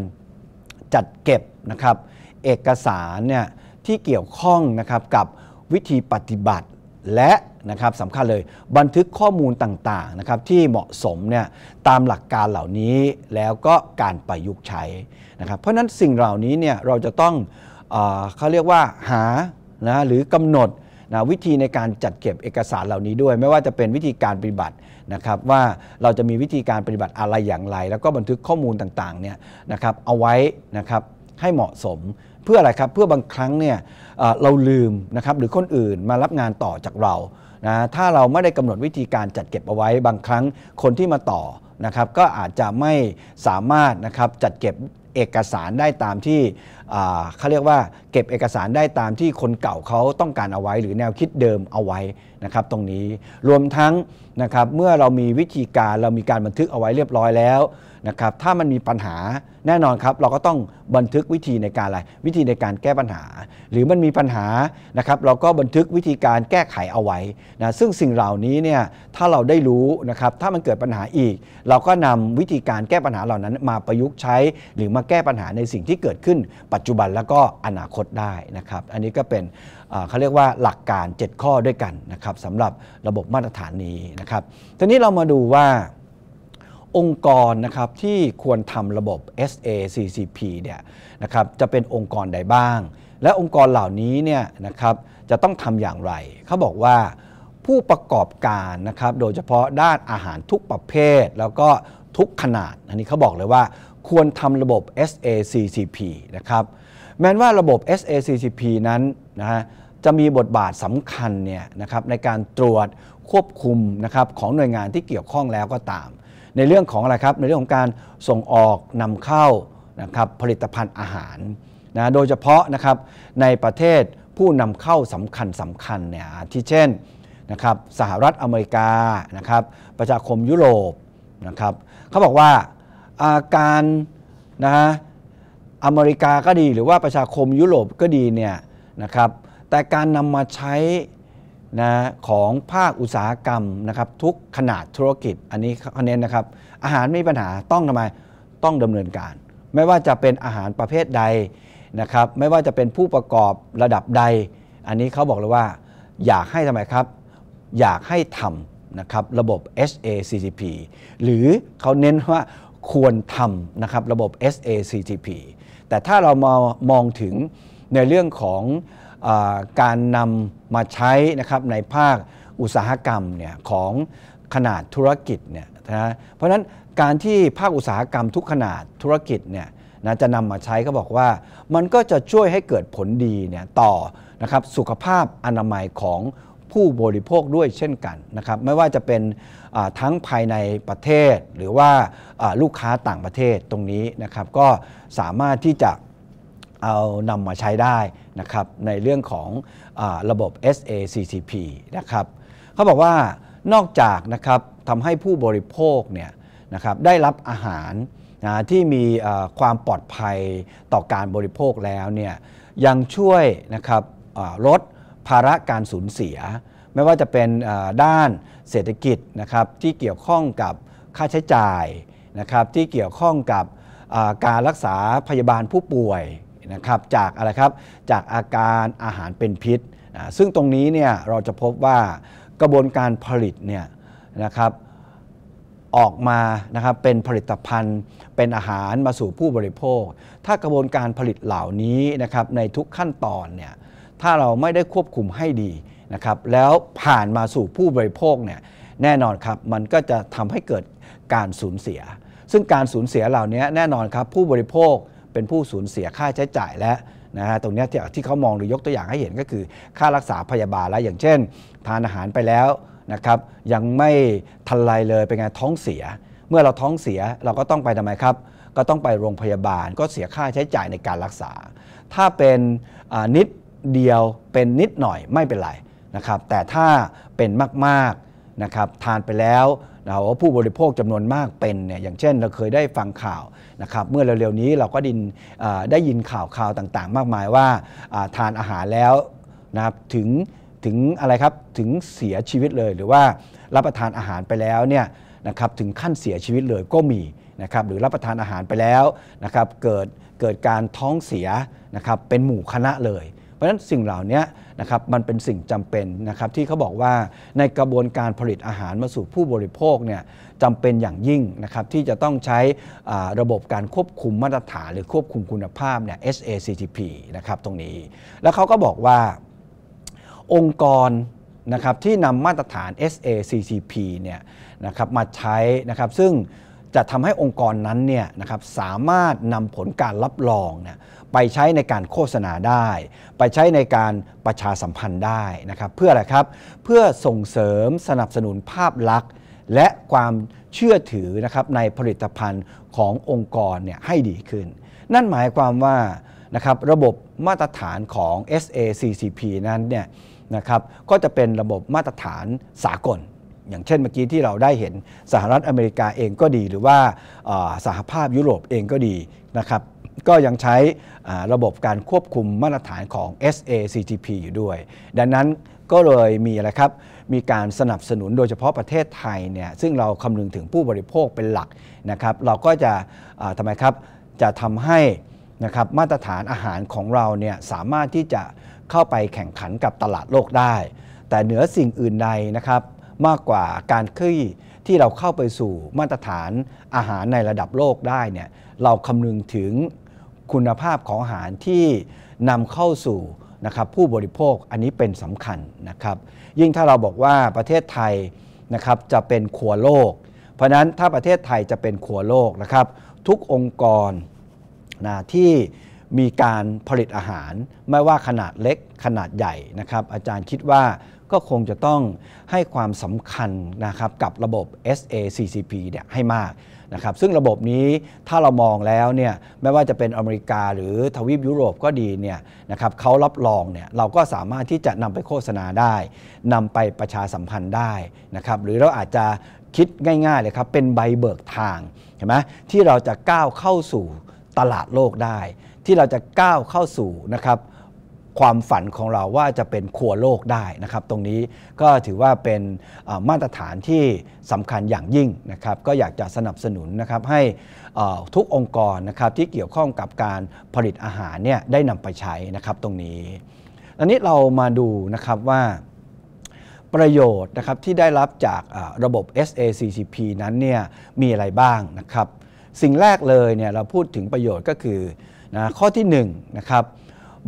จัดเก็บนะครับเอกสารเนี่ยที่เกี่ยวข้องนะครับกับวิธีปฏิบัติและนะครับสำคัญเลยบันทึกข้อมูลต่างๆนะครับที่เหมาะสมเนี่ยตามหลักการเหล่านี้แล้วก็การประยุกต์ใช้นะครับ เพราะนั้นสิ่งเหล่านี้เนี่ยเราจะต้องเขาเรียกว่าหานะหรือกำหนดนะวิธีในการจัดเก็บเอกสารเหล่านี้ด้วย ไม่ว่าจะเป็นวิธีการปฏิบัตินะครับว่าเราจะมีวิธีการปฏิบัติอะไรอย่างไร แล้วก็บันทึกข้อมูลต่างๆเนี่ยนะครับเอาไว้นะครับให้เหมาะสมเพื่ออะไรครับเพื่อบางครั้งเนี่ยเราลืมนะครับหรือคนอื่นมารับงานต่อจากเรานะถ้าเราไม่ได้กำหนดวิธีการจัดเก็บเอาไว้ บางครั้งคนที่มาต่อนะครับก็อาจจะไม่สามารถนะครับจัดเก็บเอกสารได้ตามที่เขาเรียกว่า เก็บเอกสารได้ตามที่คนเก่าเขาต้องการเอาไว้ หรือแนวคิดเดิมเอาไว้นะครับ ตรงนี้รวมทั้งนะครับเมื่อเรามีวิธีการเรามีการบันทึกเอาไว้เรียบร้อยแล้วนะครับถ้ามันมีปัญหาแน่นอนครับเราก็ต้องบันทึกวิธีในการอะไรวิธีในการแก้ปัญหา หรือมันมีปัญหานะครับเราก็บันทึกวิธีการแก้ไขเอาไว้นะซึ่งสิ่งเหล่านี้เนี่ยถ้าเราได้รู้นะครับถ้ามันเกิดปัญหาอีก เราก็นำวิธีการแก้ปัญหาเหล่านั้น มาประยุกต์ใช้หรือมาแก้ปัญหาในสิ่งที่เกิดขึ้น ปัจจุบันแล้วก็อนาคตได้นะครับอันนี้ก็เป็นเขาเรียกว่าหลักการ 7 ข้อด้วยกันนะครับสำหรับระบบมาตรฐานนี้นะครับ ทีนี้เรามาดูว่าองค์กรนะครับที่ควรทำระบบ SACCP เนี่ยนะครับจะเป็นองค์กรใดบ้าง และองค์กรเหล่านี้เนี่ยนะครับจะต้องทำอย่างไร เขาบอกว่าผู้ประกอบการนะครับโดยเฉพาะด้านอาหารทุกประเภท แล้วก็ทุกขนาดอันนี้เขาบอกเลยว่า ควรทำระบบ SACCP นะครับแม้ว่าระบบ SACCP นั้นนะฮะจะมีบทบาทสำคัญเนี่ยนะครับในการตรวจควบคุมนะครับของหน่วยงานที่เกี่ยวข้องแล้วก็ตามในเรื่องของอะไรครับในเรื่องของการส่งออกนำเข้านะครับผลิตภัณฑ์อาหารนะ โดยเฉพาะนะครับในประเทศผู้นำเข้าสำคัญสำคัญเนี่ยที่เช่นนะครับสหรัฐอเมริกานะครับประชาคมยุโรปนะครับเขาบอกว่าาการนะอเมริกาก็ดีหรือว่าประชาคมยุโรปก็ดีเนี่ยนะครับแต่การนำมาใช้นะของภาคอุตสาหกรรมนะครับทุกขนาดธุรกิจ อันนี้เขาเน้นนะครับอาหารไม่มีปัญหาต้องทำไม ต้องดำเนินการ ไม่ว่าจะเป็นอาหารประเภทใดนะครับไม่ว่าจะเป็นผู้ประกอบระดับใด อันนี้เขาบอกเลยว่าอยากให้ทำไมครับ อยากให้ทำนะครับระบบ SACCP หรือเขาเน้นว่าควรทำนะครับระบบ SACCP แต่ถ้าเรามามองถึงในเรื่องของการนำมาใช้นะครับในภาคอุตสาหกรรมเนี่ยของขนาดธุรกิจเนี่ยนะเพราะฉะนั้นการที่ภาคอุตสาหกรรมทุกขนาดธุรกิจเนี่ยนะจะนำมาใช้เขาบอกว่ามันก็จะช่วยให้เกิดผลดีเนี่ยต่อนะครับสุขภาพอนามัยของผู้บริโภค ด้วยเช่นกันนะครับไม่ว่าจะเป็นทั้งภายในประเทศ หรือว่าลูกค้าต่างประเทศตรงนี้นะครับก็สามารถที่จะเอานำมาใช้ได้นะครับในเรื่องของอระบบ SACCP นะครับเขาบอกว่านอกจากนะครับทำให้ผู้บริโภคเนี่ยนะครับได้รับอาหารนะที่มีความปลอดภัยต่อการบริโภคแล้วเนี่ยยังช่วยนะครับลดภาระการสูญเสีย ไม่ว่าจะเป็นด้านเศรษฐกิจนะครับที่เกี่ยวข้องกับค่าใช้จ่ายนะครับที่เกี่ยวข้องกับการรักษาพยาบาลผู้ป่วยนะครับจากอะไรครับจากอาการอาหารเป็นพิษ ซึ่งตรงนี้เนี่ยเราจะพบว่ากระบวนการผลิตเนี่ยนะครับออกมานะครับเป็นผลิตภัณฑ์เป็นอาหารมาสู่ผู้บริโภค ถ้ากระบวนการผลิตเหล่านี้นะครับในทุกขั้นตอนเนี่ยถ้าเราไม่ได้ควบคุมให้ดีนะครับแล้วผ่านมาสู่ผู้บริโภคเนี่ยแน่นอนครับมันก็จะทำให้เกิดการสูญเสีย ซึ่งการสูญเสียเหล่านี้แน่นอนครับผู้บริโภคเป็นผู้สูญเสียค่าใช้จ่ายแล้วนะฮะตรงนี้ที่ที่เขามองหรือยกตัวอย่างให้เห็นก็คือ ค่ารักษาพยาบาลแลวอย่างเช่น ทานอาหารไปแล้วนะครับยังไม่ทันไรเลยเป็นไงท้องเสีย เมื่อเราท้องเสียเราก็ต้องไปทำไมครับ ก็ต้องไปโรงพยาบาลก็เสียค่าใช้จ่ายในการรักษา ถ้าเป็นนิดเดียวเป็นนิดหน่อยไม่เป็นไรนะครับแต่ถ้าเป็นมากๆนะครับทานไปแล้วเราผู้บริโภคจำนวนมากเป็นเนี่ยอย่างเช่น เราเคยได้ฟังข่าวนะครับเมื่อเร็วๆนี้เราก็ดินได้ยินข่าวข่าวต่างๆ มากมายว่าทานอาหารแล้วนะครับถึงถึงอะไรครับถึงเสียชีวิตเลย หรือว่ารับประทานอาหารไปแล้วเนี่ยนะครับถึงขั้นเสียชีวิตเลยก็มีนะครับหรือรับประทานอาหารไปแล้วนะครับเกิดเกิดการท้องเสียนะครับเป็นหมู่คณะเลยราะฉะนั้นสิ่งเหล่านี้นะครับมันเป็นสิ่งจำเป็นนะครับที่เขาบอกว่าในกระบวนการผลิตอาหารมาสู่ผู้บริโภคเนี่ยจำเป็นอย่างยิ่งนะครับที่จะต้องใช้ระบบการควบคุมมาตรฐาน หรือควบคุมคุณภาพเนี่ย SACTP นะครับตรงนี้แล้วเขาก็บอกว่า องค์กรนะครับที่นำมาตรฐาน SACCP เนี่ยนะครับมาใช้นะครับซึ่งจะทำให้องค์กรนั้นเนี่ยนะครับสามารถนำผลการรับรองเนี่ยไปใช้ในการโฆษณาได้ ไปใช้ในการประชาสัมพันธ์ได้นะครับ เพื่ออะไรครับเพื่อส่งเสริมสนับสนุนภาพลักษณ์ และความเชื่อถือนะครับในผลิตภัณฑ์ขององค์กรเนี่ยให้ดีขึ้น นั่นหมายความว่านะครับระบบมาตรฐานของ SACCP นั้นเนี่ยนะครับก็จะเป็นระบบมาตรฐานสากล อย่างเช่นเมื่อกี้ที่เราได้เห็นสหรัฐอเมริกาเองก็ดีหรือว่าสหภาพยุโรปเองก็ดีนะครับก็ยังใช้ระบบการควบคุมมาตรฐานของ SACTP อยู่ด้วย ดังนั้นก็เลยมีอะไรครับมีการสนับสนุนโดยเฉพาะประเทศไทยเนี่ยซึ่งเราคำนึงถึงผู้บริโภคเป็นหลักนะครับเราก็จะทำไมครับจะทำให้นะครับมาตรฐานอาหารของเราเนี่ยสามารถที่จะเข้าไปแข่งขันกับตลาดโลกได้ แต่เหนือสิ่งอื่นใดนะครับ มากกว่าการขึ้นที่เราเข้าไปสู่มาตรฐานอาหารในระดับโลกได้เนี่ยเราคำนึงถึงคุณภาพของอาหารที่นำเข้าสู่นะครับผู้บริโภคอันนี้เป็นสำคัญนะครับ ยิ่งถ้าเราบอกว่าประเทศไทยนะครับจะเป็นขัวโลก เพราะนั้นถ้าประเทศไทยจะเป็นขัวโลกนะครับ ทุกองค์กรนะที่มีการผลิตอาหารไม่ว่าขนาดเล็กขนาดใหญ่นะครับอาจารย์คิดว่าก็คงจะต้องให้ความสำคัญนะครับกับระบบ SACCP เนี่ยให้มากนะครับซึ่งระบบนี้ถ้าเรามองแล้วเนี่ยไม่ว่าจะเป็นอเมริกาหรือทวีปยุโรปก็ดีเนี่ยนะครับเขารับรองเนี่ยเราก็สามารถที่จะนำไปโฆษณาได้ นำไปประชาสัมพันธ์ได้นะครับ หรือเราอาจจะคิดง่าย ๆเลยครับเป็นใบเบิกทางเห็นไหมที่เราจะก้าวเข้าสู่ตลาดโลกได้ ที่เราจะก้าวเข้าสู่นะครับความฝันของเราว่าจะเป็นครัวโลกได้นะครับ ตรงนี้ก็ถือว่าเป็นมาตรฐานที่สำคัญอย่างยิ่งนะครับ ก็อยากจะสนับสนุนนะครับ ให้ทุกองค์กรนะครับ ที่เกี่ยวข้องกับการผลิตอาหารเนี่ยได้นำไปใช้นะครับตรงนี้อันนี้เรามาดูนะครับว่าประโยชน์นะครับที่ได้รับจากระบบ SACCP นั้นเนี่ยมีอะไรบ้างนะครับ สิ่งแรกเลยเนี่ยเราพูดถึงประโยชน์ก็คือนะข้อที่1นนะครับ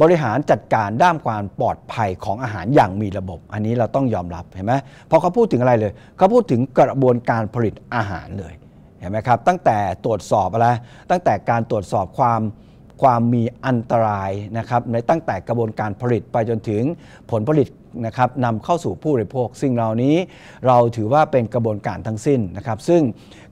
บริหารจัดการด้านความปลอดภัยของอาหารอย่างมีระบบอันนี้เราต้องยอมรับเห็นไหมพอเขาพูดถึงอะไรเลย เขาพูดถึงกระบวนการผลิตอาหารเลยเห็นไหมครับตั้งแต่ตรวจสอบอะไร ตั้งแต่การตรวจสอบความความมีอันตรายนะครับในตั้งแต่กระบวนการผลิตไปจนถึงผลผลิตนะครับนำเข้าสู่ผู้บริโภคสิ่งเหล่านี้เราถือว่าเป็นกระบวนการทั้งสิ้นนะครับ ซึ่ง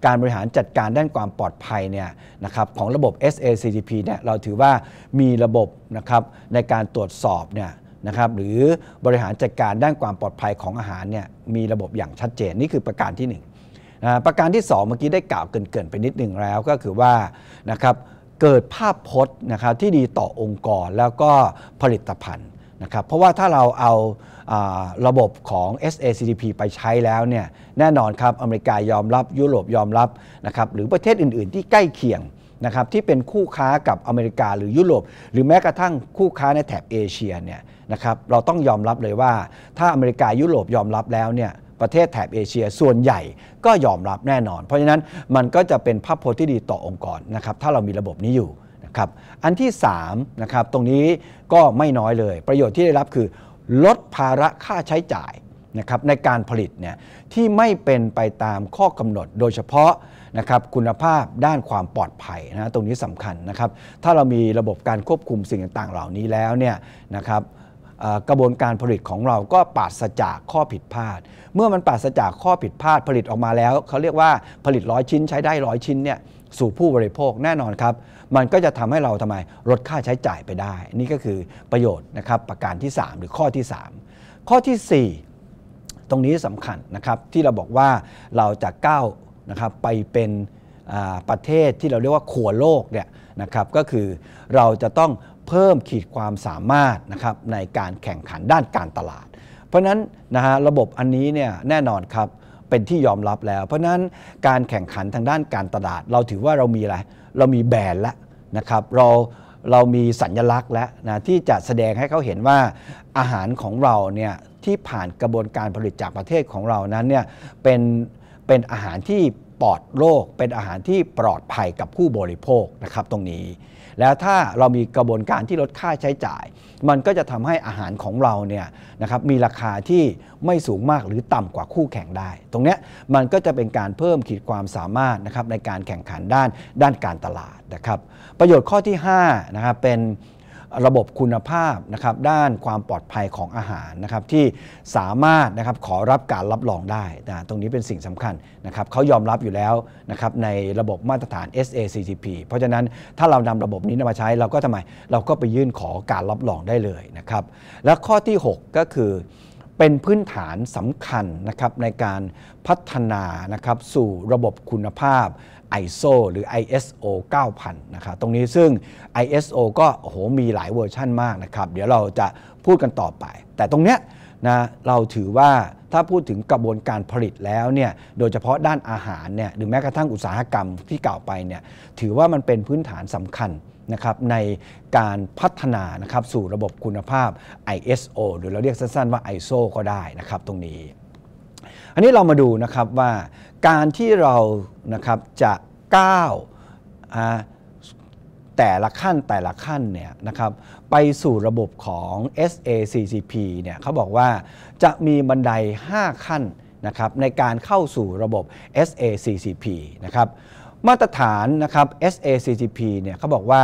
การบริหารจัดการด้านความปลอดภัยเนี่ยนะครับของระบบ SACGP เนี่ยเราถือว่ามีระบบนะครับในการตรวจสอบเนี่ยนะครับหรือบริหารจัดการด้านความปลอดภัยของอาหารเนี่ยมีระบบอย่างชัดเจนนี่คือประการที่1นประการที่ 2 เมื่อกี้ได้กล่าวเกินเกินไปนิดหนึ่งแล้วก็คือว่านะครับเกิดภาพพจน์นะครับที่ดีต่อองค์กรแล้วก็ผลิตภัณฑ์นะครับเพราะว่าถ้าเราเอาระบบของ SACDP ไปใช้แล้วเนี่ยแน่นอนครับอเมริกายอมรับยุโรปยอมรับนะครับ หรือประเทศอื่น ๆ ที่ใกล้เคียงนะครับที่เป็นคู่ค้ากับอเมริกาหรือยุโรป หรือแม้กระทั่งคู่ค้าในแถบเอเชียเนี่ยนะครับเราต้องยอมรับเลยว่าถ้าอเมริกายุโรปยอมรับแล้วเนี่ยประเทศแถบเอเชียส่วนใหญ่ก็ยอมรับแน่นอน เพราะฉะนั้นมันก็จะเป็นภาพโพที่ดีต่อองค์กรนะครับ ถ้าเรามีระบบนี้อยู่นะครับ อันที่3นะครับตรงนี้ก็ไม่น้อยเลย ประโยชน์ที่ได้รับคือ ลดภาระค่าใช้จ่ายนะครับในการผลิตเนี่ยที่ไม่เป็นไปตามข้อกำหนดโดยเฉพาะนะครับคุณภาพด้านความปลอดภัยนะตรงนี้สำคัญนะครับ ถ้าเรามีระบบการควบคุมสิ่งต่าง ๆ เหล่านี้แล้วเนี่ยนะครับกระบวนการผลิตของเราก็ปราศจากข้อผิดพลาด เมื่อมันปราศจากข้อผิดพลาดผลิตออกมาแล้วเขาเรียกว่าผลิตร้อยชิ้นใช้ได้ร้อยชิ้นเนี่ยสู่ผู้บริโภคแน่นอนครับมันก็จะทำให้เราทำไมลดค่าใช้จ่ายไปได้ นี่ก็คือประโยชน์นะครับประการที่ 3 หรือข้อที่ 3 ข้อที่ 4 ตรงนี้สำคัญนะครับที่เราบอกว่าเราจะก้าวนะครับไปเป็นประเทศที่เราเรียกว่าขัวโลกเนี่ยนะครับก็คือเราจะต้องเพิ่ม ขีดความสามารถนะครับในการแข่งขันด้านการตลาด เพราะฉะนั้นนะฮะระบบอันนี้เนี่ยแน่นอนครับเป็นที่ยอมรับแล้ว เพราะนั้นการแข่งขันทางด้านการตลาด เราถือว่าเรามีอะไรเรามีแบรนด์แล้วนะครับ เราเรามีสัญญลักษณ์แล้วนะที่จะแสดงให้เขาเห็นว่าอาหารของเราเนี่ยที่ผ่านกระบวนการผลิตจากประเทศของเรานั้นเนี่ยเป็นเป็นอาหารที่ปลอดโรคเป็นอาหารที่ปลอดภัยกับผู้บริโภคนะครับตรงนี้แล้วถ้าเรามีกระบวนการที่ลดค่าใช้จ่าย มันก็จะทำให้อาหารของเราเนี่ยนะครับมีราคาที่ไม่สูงมากหรือต่ำกว่าคู่แข่งได้ ตรงนี้มันก็จะเป็นการเพิ่มขีดความสามารถนะครับในการแข่งขันด้านด้านการตลาดนะครับประโยชน์ข้อที่5นะครับเป็นระบบคุณภาพนะครับด้านความปลอดภัยของอาหารนะครับที่สามารถนะครับขอรับการรับรองได้นะตรงนี้เป็นสิ่งสำคัญนะครับเขายอมรับอยู่แล้วนะครับในระบบมาตรฐาน SACCP เพราะฉะนั้นถ้าเรานำระบบนี้มาใช้เราก็ทำไม เราก็ไปยื่นขอการรับรองได้เลยนะครับและข้อที่ 6 ก็คือเป็นพื้นฐานสำคัญนะครับในการพัฒนานะครับสู่ระบบคุณภาพ ISO หรือ ISO 9000 นะครับตรงนี้ซึ่ง ISO ก็โอ้โหมีหลายเวอร์ชั่นมากนะครับเดี๋ยวเราจะพูดกันต่อไป แต่ตรงเนี้ยนะเราถือว่าถ้าพูดถึงกระบวนการผลิตแล้วเนี่ยโดยเฉพาะด้านอาหารเนี่ยหรือแม้กระทั่งอุตสาหกรรมที่กล่าวไปเนี่ยถือว่ามันเป็นพื้นฐานสำคัญนะครับในการพัฒนานะครับสู่ระบบคุณภาพ ISO หรือเราเรียกสั้นๆ ว่า ISO ก็ได้นะครับตรงนี้ อันนี้เรามาดูนะครับว่าการที่เรานะครับจะก้าวแต่ละขั้นแต่ละขั้นเนี่ยนะครับไปสู่ระบบของ SACCP เนี่ยเขาบอกว่าจะมีบันได 5 ขั้นนะครับในการเข้าสู่ระบบ SACCP นะครับมาตรฐานนะครับ SACCP เนี่ยเขาบอกว่า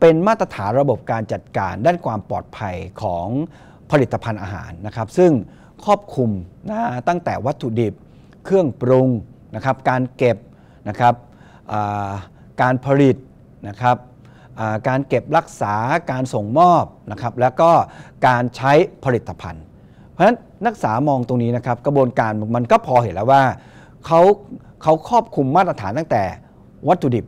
เป็นมาตรฐานระบบการจัดการด้านความปลอดภัยของผลิตภัณฑ์อาหารนะครับซึ่งครอบคลุมนะตั้งแต่วัตถุดิบเครื่องปรุงนะครับการเก็บนะครับการผลิตนะครับการเก็บรักษาการส่งมอบนะครับแล้วก็การใช้ผลิตภัณฑ์ เพราะฉะนั้นนักศึกษามองตรงนี้นะครับกระบวนการมันก็พอเห็นแล้วว่าเขาเขาครอบคลุมมาตรฐานตั้งแต่วัตถุดิบ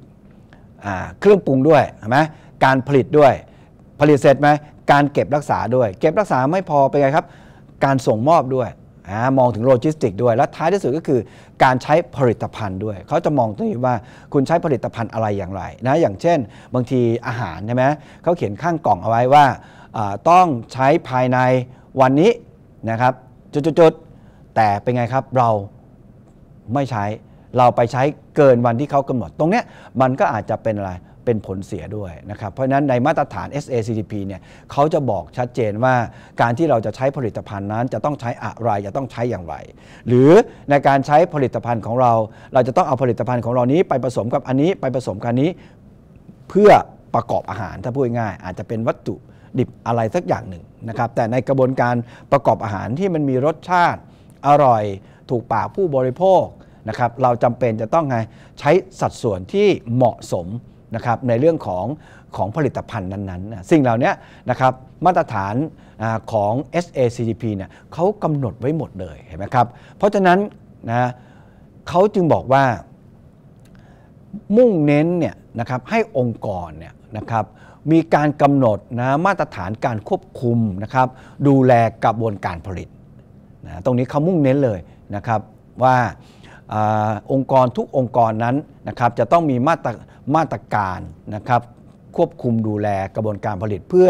เครื่องปรุงด้วยใช่ไหมการผลิตด้วยผลิตเสร็จไหมการเก็บรักษาด้วย เก็บรักษาไม่พอไปไงครับ การส่งมอบด้วยมองถึงโลจิสติกด้วย และท้ายที่สุดก็คือการใช้ผลิตภัณฑ์ด้วย เขาจะมองตรงนี้ว่าคุณใช้ผลิตภัณฑ์อะไรอย่างไรนะอย่างเช่น บางทีอาหารใช่ไหมเขาเขียนข้างกล่องเอาไว้ว่า ต้องใช้ภายในวันนี้นะครับจุดๆแต่เป็นไงครับ เราไม่ใช้เราไปใช้เกินวันที่เขากำหนดตรงเนี้ยมันก็อาจจะเป็นอะไรเป็นผลเสียด้วยนะครับเพราะฉะนั้นในมาตรฐาน SACDP เนี่ยเขาจะบอกชัดเจนว่าการที่เราจะใช้ผลิตภัณฑ์นั้น จะต้องใช้อะไรจะต้องใช้อย่างไร หรือในการใช้ผลิตภัณฑ์ของเราเราจะต้องเอาผลิตภัณฑ์ของเรานี้ไปผสมกับอันนี้ไปผสมกันนี้เพื่อประกอบอาหารถ้าพูดง่ายอาจจะเป็นวัตถุดิบอะไรสักอย่างหนึ่งนะครับแต่ในกระบวนการประกอบอาหารที่มันมีรสชาติอร่อยถูกปากผู้บริโภคนะครับเราจำเป็นจะต้องไงใช้สัดส่วนที่เหมาะสมนะครับในเรื่องของของผลิตภัณฑ์นั้นๆนะสิ่งเหล่านี้นะครับมาตรฐานของ SACGP เนี่ยเขากำหนดไว้หมดเลยเห็นไหมครับเพราะฉะนั้นนะเขาจึงบอกว่า มุ่งเน้นเนี่ยนะครับให้องค์กรเนี่ยนะครับมีการกำหนดนะมาตรฐานการควบคุมนะครับดูแลกระบวนการผลิตนะตรงนี้เขามุ่งเน้นเลยนะครับว่าอองค์กรทุกองค์กรนั้นนะครับจะต้องมีมาตรฐานมาตรการนะครับควบคุมดูแลกระบวนการผลิตเพื่อ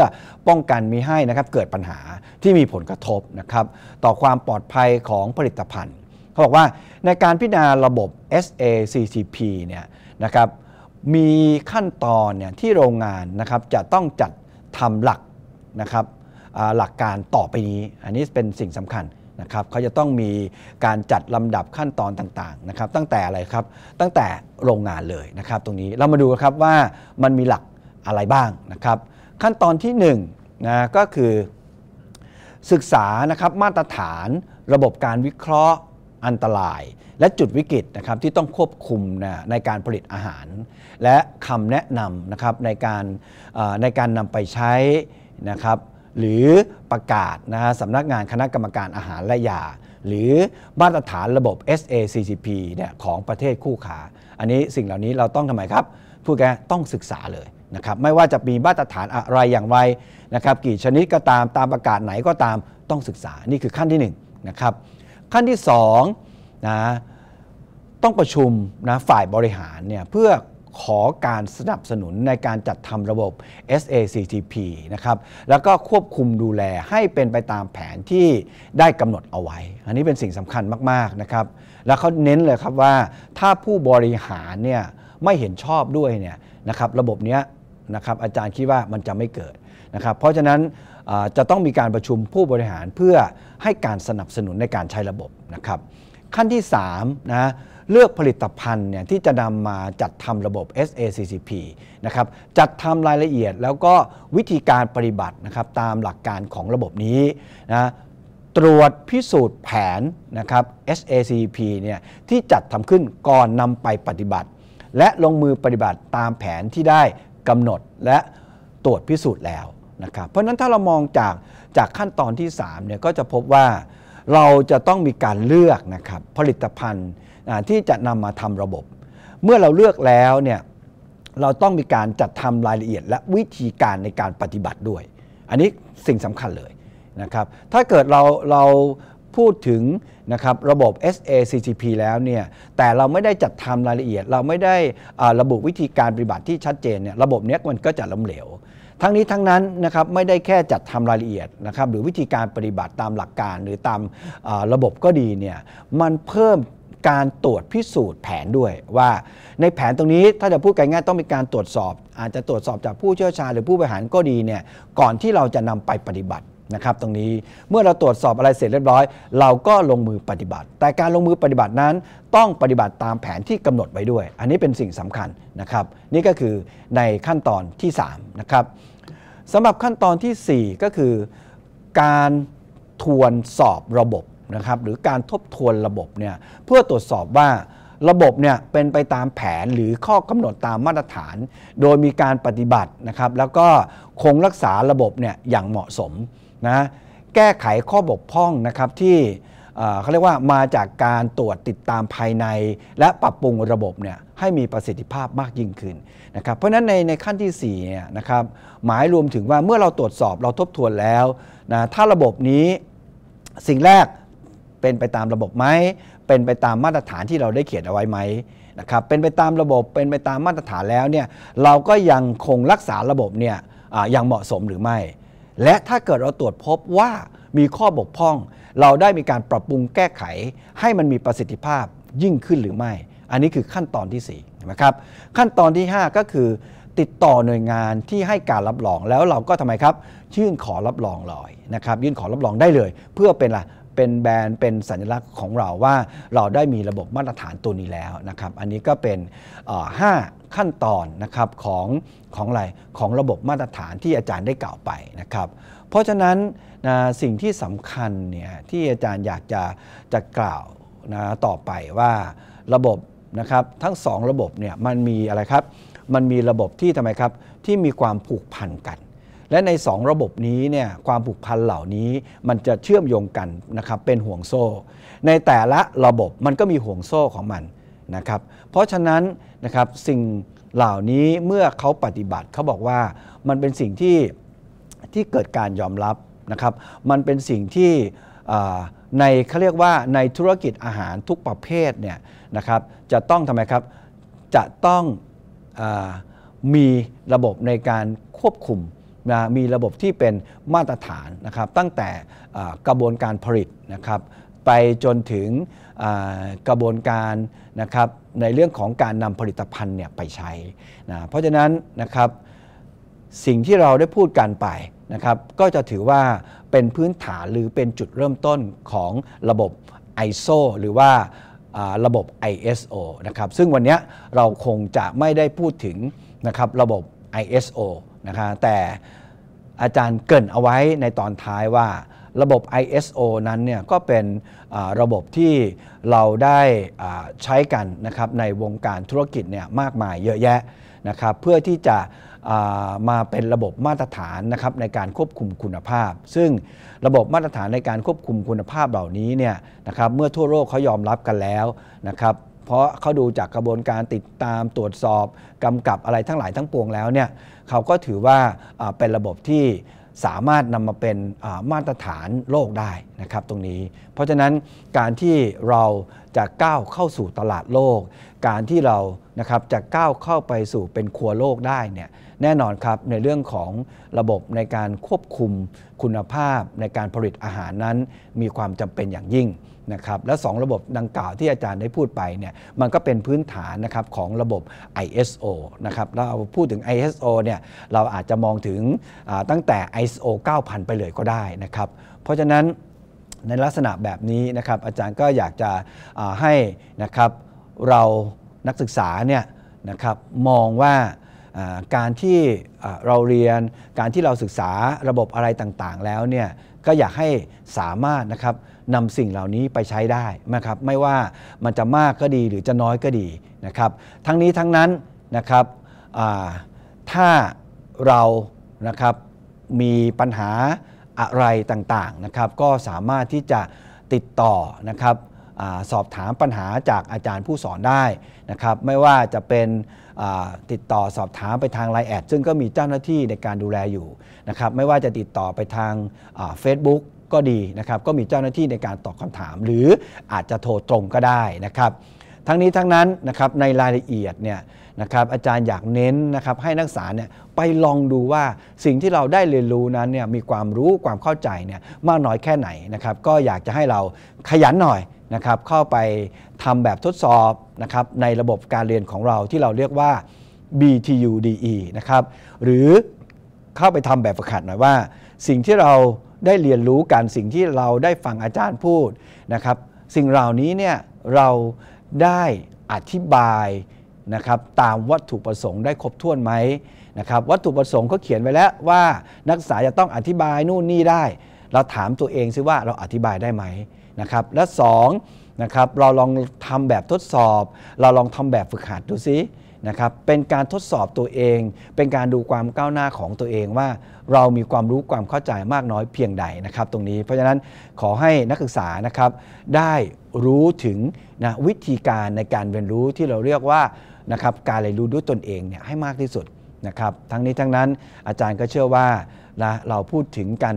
ป้องกันมิให้นะครับเกิดปัญหาที่มีผลกระทบนะครับต่อความปลอดภัยของผลิตภัณฑ์ เขาบอกว่าในการพิจารณาระบบ SACCP เนี่ยนะครับมีขั้นตอนเนี่ยที่โรงงานนะครับจะต้องจัดทำหลักนะครับหลักการต่อไปนี้ อันนี้เป็นสิ่งสำคัญนะครับเขาจะต้องมีการจัดลำดับขั้นตอนต่างๆนะครับ ตั้งแต่อะไรครับตั้งแต่โรงงานเลยนะครับ ตรงนี้เรามาดูครับว่ามันมีหลักอะไรบ้างนะครับ ขั้นตอนที่1นะก็คือ ศึกษานะครับมาตรฐานระบบการวิเคราะห์อันตราย และจุดวิกฤตนะครับที่ต้องควบคุมนะในการผลิตอาหาร และคำแนะนำนะครับในการในการนำไปใช้นะครับหรือประกาศนะสำนักงานคณะกรรมการอาหารและยาหรือมาตรฐานระบบ SACCP เนี่ยของประเทศคู่ขาอันนี้สิ่งเหล่านี้เราต้องทำไมครับผู้แกต้องศึกษาเลยนะครับไม่ว่าจะมีมาตรฐานอะไรอย่างไรนะครับ กี่ชนิดก็ตามตามประกาศไหนก็ตามต้องศึกษานี่คือขั้นที่1นนะครับขั้นที่2นะต้องประชุมนะฝ่ายบริหารเนี่ยเพื่อขอการสนับสนุนในการจัดทำระบบ SACTP นะครับ แล้วก็ควบคุมดูแลให้เป็นไปตามแผนที่ได้กำหนดเอาไว้ อันนี้เป็นสิ่งสำคัญมาก ๆ นะครับ แล้วเขาเน้นเลยครับว่าถ้าผู้บริหารเนี่ยไม่เห็นชอบด้วยเนี่ยนะครับ ระบบเนี้ยนะครับอาจารย์คิดว่ามันจะไม่เกิดนะครับ เพราะฉะนั้นจะต้องมีการประชุมผู้บริหารเพื่อให้การสนับสนุนในการใช้ระบบนะครับ ขั้นที่3นะเลือกผลิตภัณฑ์เนี่ยที่จะนำมาจัดทำระบบ SACCP นะครับ จัดทำรายละเอียดแล้วก็วิธีการปฏิบัตินะครับตามหลักการของระบบนี้นะ ตรวจพิสูจน์แผนนะครับ SACP เนี่ยที่จัดทำขึ้นก่อนนำไปปฏิบัติ และลงมือปฏิบัติตามแผนที่ได้กำหนดและตรวจพิสูจน์แล้วนะครับ เพราะนั้นถ้าเรามองจากจากขั้นตอนที่3เนี่ยก็จะพบว่าเราจะต้องมีการเลือกนะครับผลิตภัณฑ์ที่จะนำมาทำระบบ เมื่อเราเลือกแล้วเนี่ย เราต้องมีการจัดทำรายละเอียด และวิธีการในการปฏิบัติด้วย อันนี้สิ่งสำคัญเลยนะครับ ถ้าเกิดเราเราพูดถึงนะครับระบบ SACCP แล้วเนี่ย แต่เราไม่ได้จัดทำรายละเอียด เราไม่ได้ระบุวิธีการปฏิบัติที่ชัดเจนเนี่ย ระบบนี้มันก็จะล้มเหลว ทั้งนี้ทั้งนั้นนะครับไม่ได้แค่จัดทำรายละเอียดนะครับหรือวิธีการปฏิบัติตามหลักการหรือตามระบบก็ดีเนี่ย มันเพิ่มการตรวจพิสูจน์แผนด้วยว่าในแผนตรงนี้ถ้าจะพูดง่ายๆต้องมีการตรวจสอบ อาจจะตรวจสอบจากผู้เชี่ยวชาญหรือผู้บริหารก็ดีเนี่ยก่อนที่เราจะนำไปปฏิบัตินะครับ ตรงนี้เมื่อเราตรวจสอบอะไรเสร็จเรียบร้อยเราก็ลงมือปฏิบัติ แต่การลงมือปฏิบัตินั้น ต้องปฏิบัติตามแผนที่กำหนดไว้ด้วย อันนี้เป็นสิ่งสำคัญนะครับ นี่ก็คือในขั้นตอนที่3นะครับสำหรับขั้นตอนที่4ก็คือการทวนสอบระบบนะครับหรือการทบทวนระบบเนี่ยเพื่อตรวจสอบว่าระบบเนี่ยเป็นไปตามแผนหรือข้อกำหนดตามมาตรฐาน โดยมีการปฏิบัตินะครับแล้วก็คงรักษาระบบเนี่ยอย่างเหมาะสมนะแก้ไขข้อบกพร่องนะครับที่เขาเรียกว่ามาจากการตรวจติดตามภายใน และปรับปรุงระบบเนี่ยให้มีประสิทธิภาพมากยิ่งขึ้นนะครับเพราะฉะนั้นในในขั้นที่4เนี่ยนะครับหมายรวมถึงว่าเมื่อเราตรวจสอบเราทบทวนแล้วนะถ้าระบบนี้สิ่งแรกเป็นไปตามระบบไหมเป็นไปตามมาตรฐานที่เราได้เขียนเอาไว้ไหมนะครับ เป็นไปตามระบบ เป็นไปตามมาตรฐานแล้วเนี่ย เราก็ยังคงรักษาระบบเนี่ยอย่างเหมาะสมหรือไม่ และถ้าเกิดเราตรวจพบว่ามีข้อบกพร่อง เราได้มีการปรับปรุงแก้ไขให้มันมีประสิทธิภาพยิ่งขึ้นหรือไม่ อันนี้คือขั้นตอนที่4นะครับ ขั้นตอนที่ 5 ก็คือ ติดต่อหน่วยงานที่ให้การรับรองแล้วเราก็ทำไมครับยื่นขอรับรองลอยนะครับ ยื่นขอรับรองได้เลยเพื่อเป็นละเป็นแบรนด์เป็นสัญลักษณ์ของเราว่าเราได้มีระบบมาตรฐานตัวนี้แล้วนะครับอันนี้ก็เป็นห้าขั้นตอนนะครับของของอะไรของระบบมาตรฐานที่อาจารย์ได้กล่าวไปนะครับเพราะฉะนั้นนะสิ่งที่สำคัญเนี่ยที่อาจารย์อยากจะจะกล่าวนะต่อไปว่าระบบนะครับทั้ง 2 ระบบเนี่ยมันมีอะไรครับ มันมีระบบที่ทำไมครับที่มีความผูกพันกันและใน 2 ระบบนี้เนี่ยความผูกพันเหล่านี้มันจะเชื่อมโยงกันนะครับเป็นห่วงโซ่ ในแต่ละระบบมันก็มีห่วงโซ่ของมันนะครับเพราะฉะนั้นนะครับสิ่งเหล่านี้เมื่อเขาปฏิบัติเขาบอกว่ามันเป็นสิ่งที่ที่เกิดการยอมรับนะครับมันเป็นสิ่งที่ในเขาเรียกว่าในธุรกิจอาหารทุกประเภทเนี่ยนะครับจะต้องทำไมครับจะต้องอมีระบบในการควบคุมมีระบบที่เป็นมาตรฐานนะครับตั้งแต่กระบวนการผลิตนะครับไปจนถึงกระบวนการนะครับในเรื่องของการนำผลิตภัณฑ์เนี่ยไปใช้นะเพราะฉะนั้นนะครับสิ่งที่เราได้พูดกันไปนะครับก็จะถือว่าเป็นพื้นฐานหรือเป็นจุดเริ่มต้นของระบบ ISO หรือว่าระบบ ISO นะครับซึ่งวันนี้เราคงจะไม่ได้พูดถึงนะครับระบบ ISO นะคะแต่อาจารย์เกินเอาไว้ในตอนท้ายว่าระบบ ISO นั้นเนี่ยก็เป็นระบบที่เราได้ใช้กันนะครับในวงการธุรกิจเนี่ยมากมายเยอะแยะนะครับเพื่อที่จะมาเป็นระบบมาตรฐานนะครับในการควบคุมคุณภาพ ซึ่งระบบมาตรฐานในการควบคุมคุณภาพเหล่านี้เนี่ยนะครับเมื่อทั่วโลกเขายอมรับกันแล้วนะครับเพราะเขาดูจากกระบวนการติดตามตรวจสอบกำกับอะไรทั้งหลายทั้งปวงแล้วเนี่ยเขาก็ถือว่าเป็นระบบที่สามารถนำมาเป็นมาตรฐานโลกได้นะครับตรงนี้ เพราะฉะนั้นการที่เราจะก้าวเข้าสู่ตลาดโลก การที่เรานะครับจะก้าวเข้าไปสู่เป็นครัวโลกได้เนี่ยแน่นอนครับในเรื่องของระบบในการควบคุมคุณภาพ ในการผลิตอาหารนั้นมีความจำเป็นอย่างยิ่งนะครับและ2ระบบดังกล่าวที่อาจารย์ได้พูดไปเนี่ยมันก็เป็นพื้นฐานนะครับของระบบ ISO นะครับเราพูดถึง ISO เนี่ยเราอาจจะมองถึงตั้งแต่ ISO 9000 ไปเลยก็ได้นะครับเพราะฉะนั้นในลักษณะแบบนี้นะครับอาจารย์ก็อยากจะให้นะครับเรานักศึกษาเนี่ยนะครับมองว่าการที่เราเรียนการที่เราศึกษาระบบอะไรต่างๆ แล้วเนี่ยก็อยากให้สามารถนะครับนำสิ่งเหล่านี้ไปใช้ได้นะครับ ไม่ว่ามันจะมากก็ดีหรือจะน้อยก็ดีนะครับ ทั้งนี้ทั้งนั้นนะครับถ้าเรานะครับมีปัญหาอะไรต่างๆนะครับ ก็สามารถที่จะติดต่อนะครับอสอบถามปัญหาจากอาจารย์ผู้สอนได้นะครับ ไม่ว่าจะเป็นติดต่อสอบถามไปทางไลน์แอดซึ่งก็มีเจ้าหน้าที่ในการดูแลอยู่นะครับไม่ว่าจะติดต่อไปทางเฟซบุ๊กก็ดีนะครับก็มีเจ้าหน้าที่ในการตอบคำถามหรืออาจจะโทรตรงก็ได้นะครับทั้งนี้ทั้งนั้นนะครับในรายละเอียดเนี่ยนะครับอาจารย์อยากเน้นนะครับให้นักศึกษาเนี่ยไปลองดูว่าสิ่งที่เราได้เรียนรู้นั้นเนี่ยมีความรู้ความเข้าใจเนี่ยมากน้อยแค่ไหนนะครับก็อยากจะให้เราขยันหน่อยนะครับเข้าไปทำแบบทดสอบนะครับในระบบการเรียนของเราที่เราเรียกว่า BTUDE นะครับหรือเข้าไปทำแบบฝึกหัดหน่อยว่า สิ่งที่เราได้เรียนรู้กันสิ่งที่เราได้ฟังอาจารย์พูดนะครับสิ่งเหล่านี้เนี่ยเราได้อธิบายนะครับตามวัตถุประสงค์ได้ครบถ้วนไหมนะครับวัตถุประสงค์เขาเขียนไว้แล้วว่านักศึกษาจะต้องอธิบายนู่นนี่ได้ เราถามตัวเองซิว่าเราอธิบายได้ไหมนะครับและ2นะครับเราลองทำแบบทดสอบเราลองทำแบบฝึกหัดดูซินะครับเป็นการทดสอบตัวเอง เป็นการดูความก้าวหน้าของตัวเองว่า เรามีความรู้ความเข้าใจมากน้อยเพียงใดนะครับตรงนี้ เพราะฉะนั้นขอให้นักศึกษานะครับได้รู้ถึงนะวิธีการในการเรียนรู้ที่เราเรียกว่านะครับการเรียนรู้ด้วยตนเองเนี่ยให้มากที่สุดนะครับทั้งนี้ทั้งนั้นอาจารย์ก็เชื่อว่านะเราพูดถึงกัน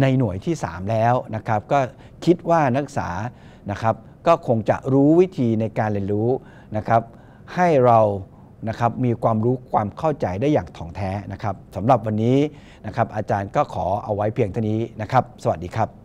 ในหน่วยที่ 3 แล้วนะครับ ก็คิดว่านักศึกษานะครับ ก็คงจะรู้วิธีในการเรียนรู้นะครับ ให้เรานะครับมีความรู้ความเข้าใจได้อย่างถ่องแท้นะครับสำหรับวันนี้นะครับอาจารย์ก็ขอเอาไว้เพียงเท่านี้นะครับ สวัสดีครับ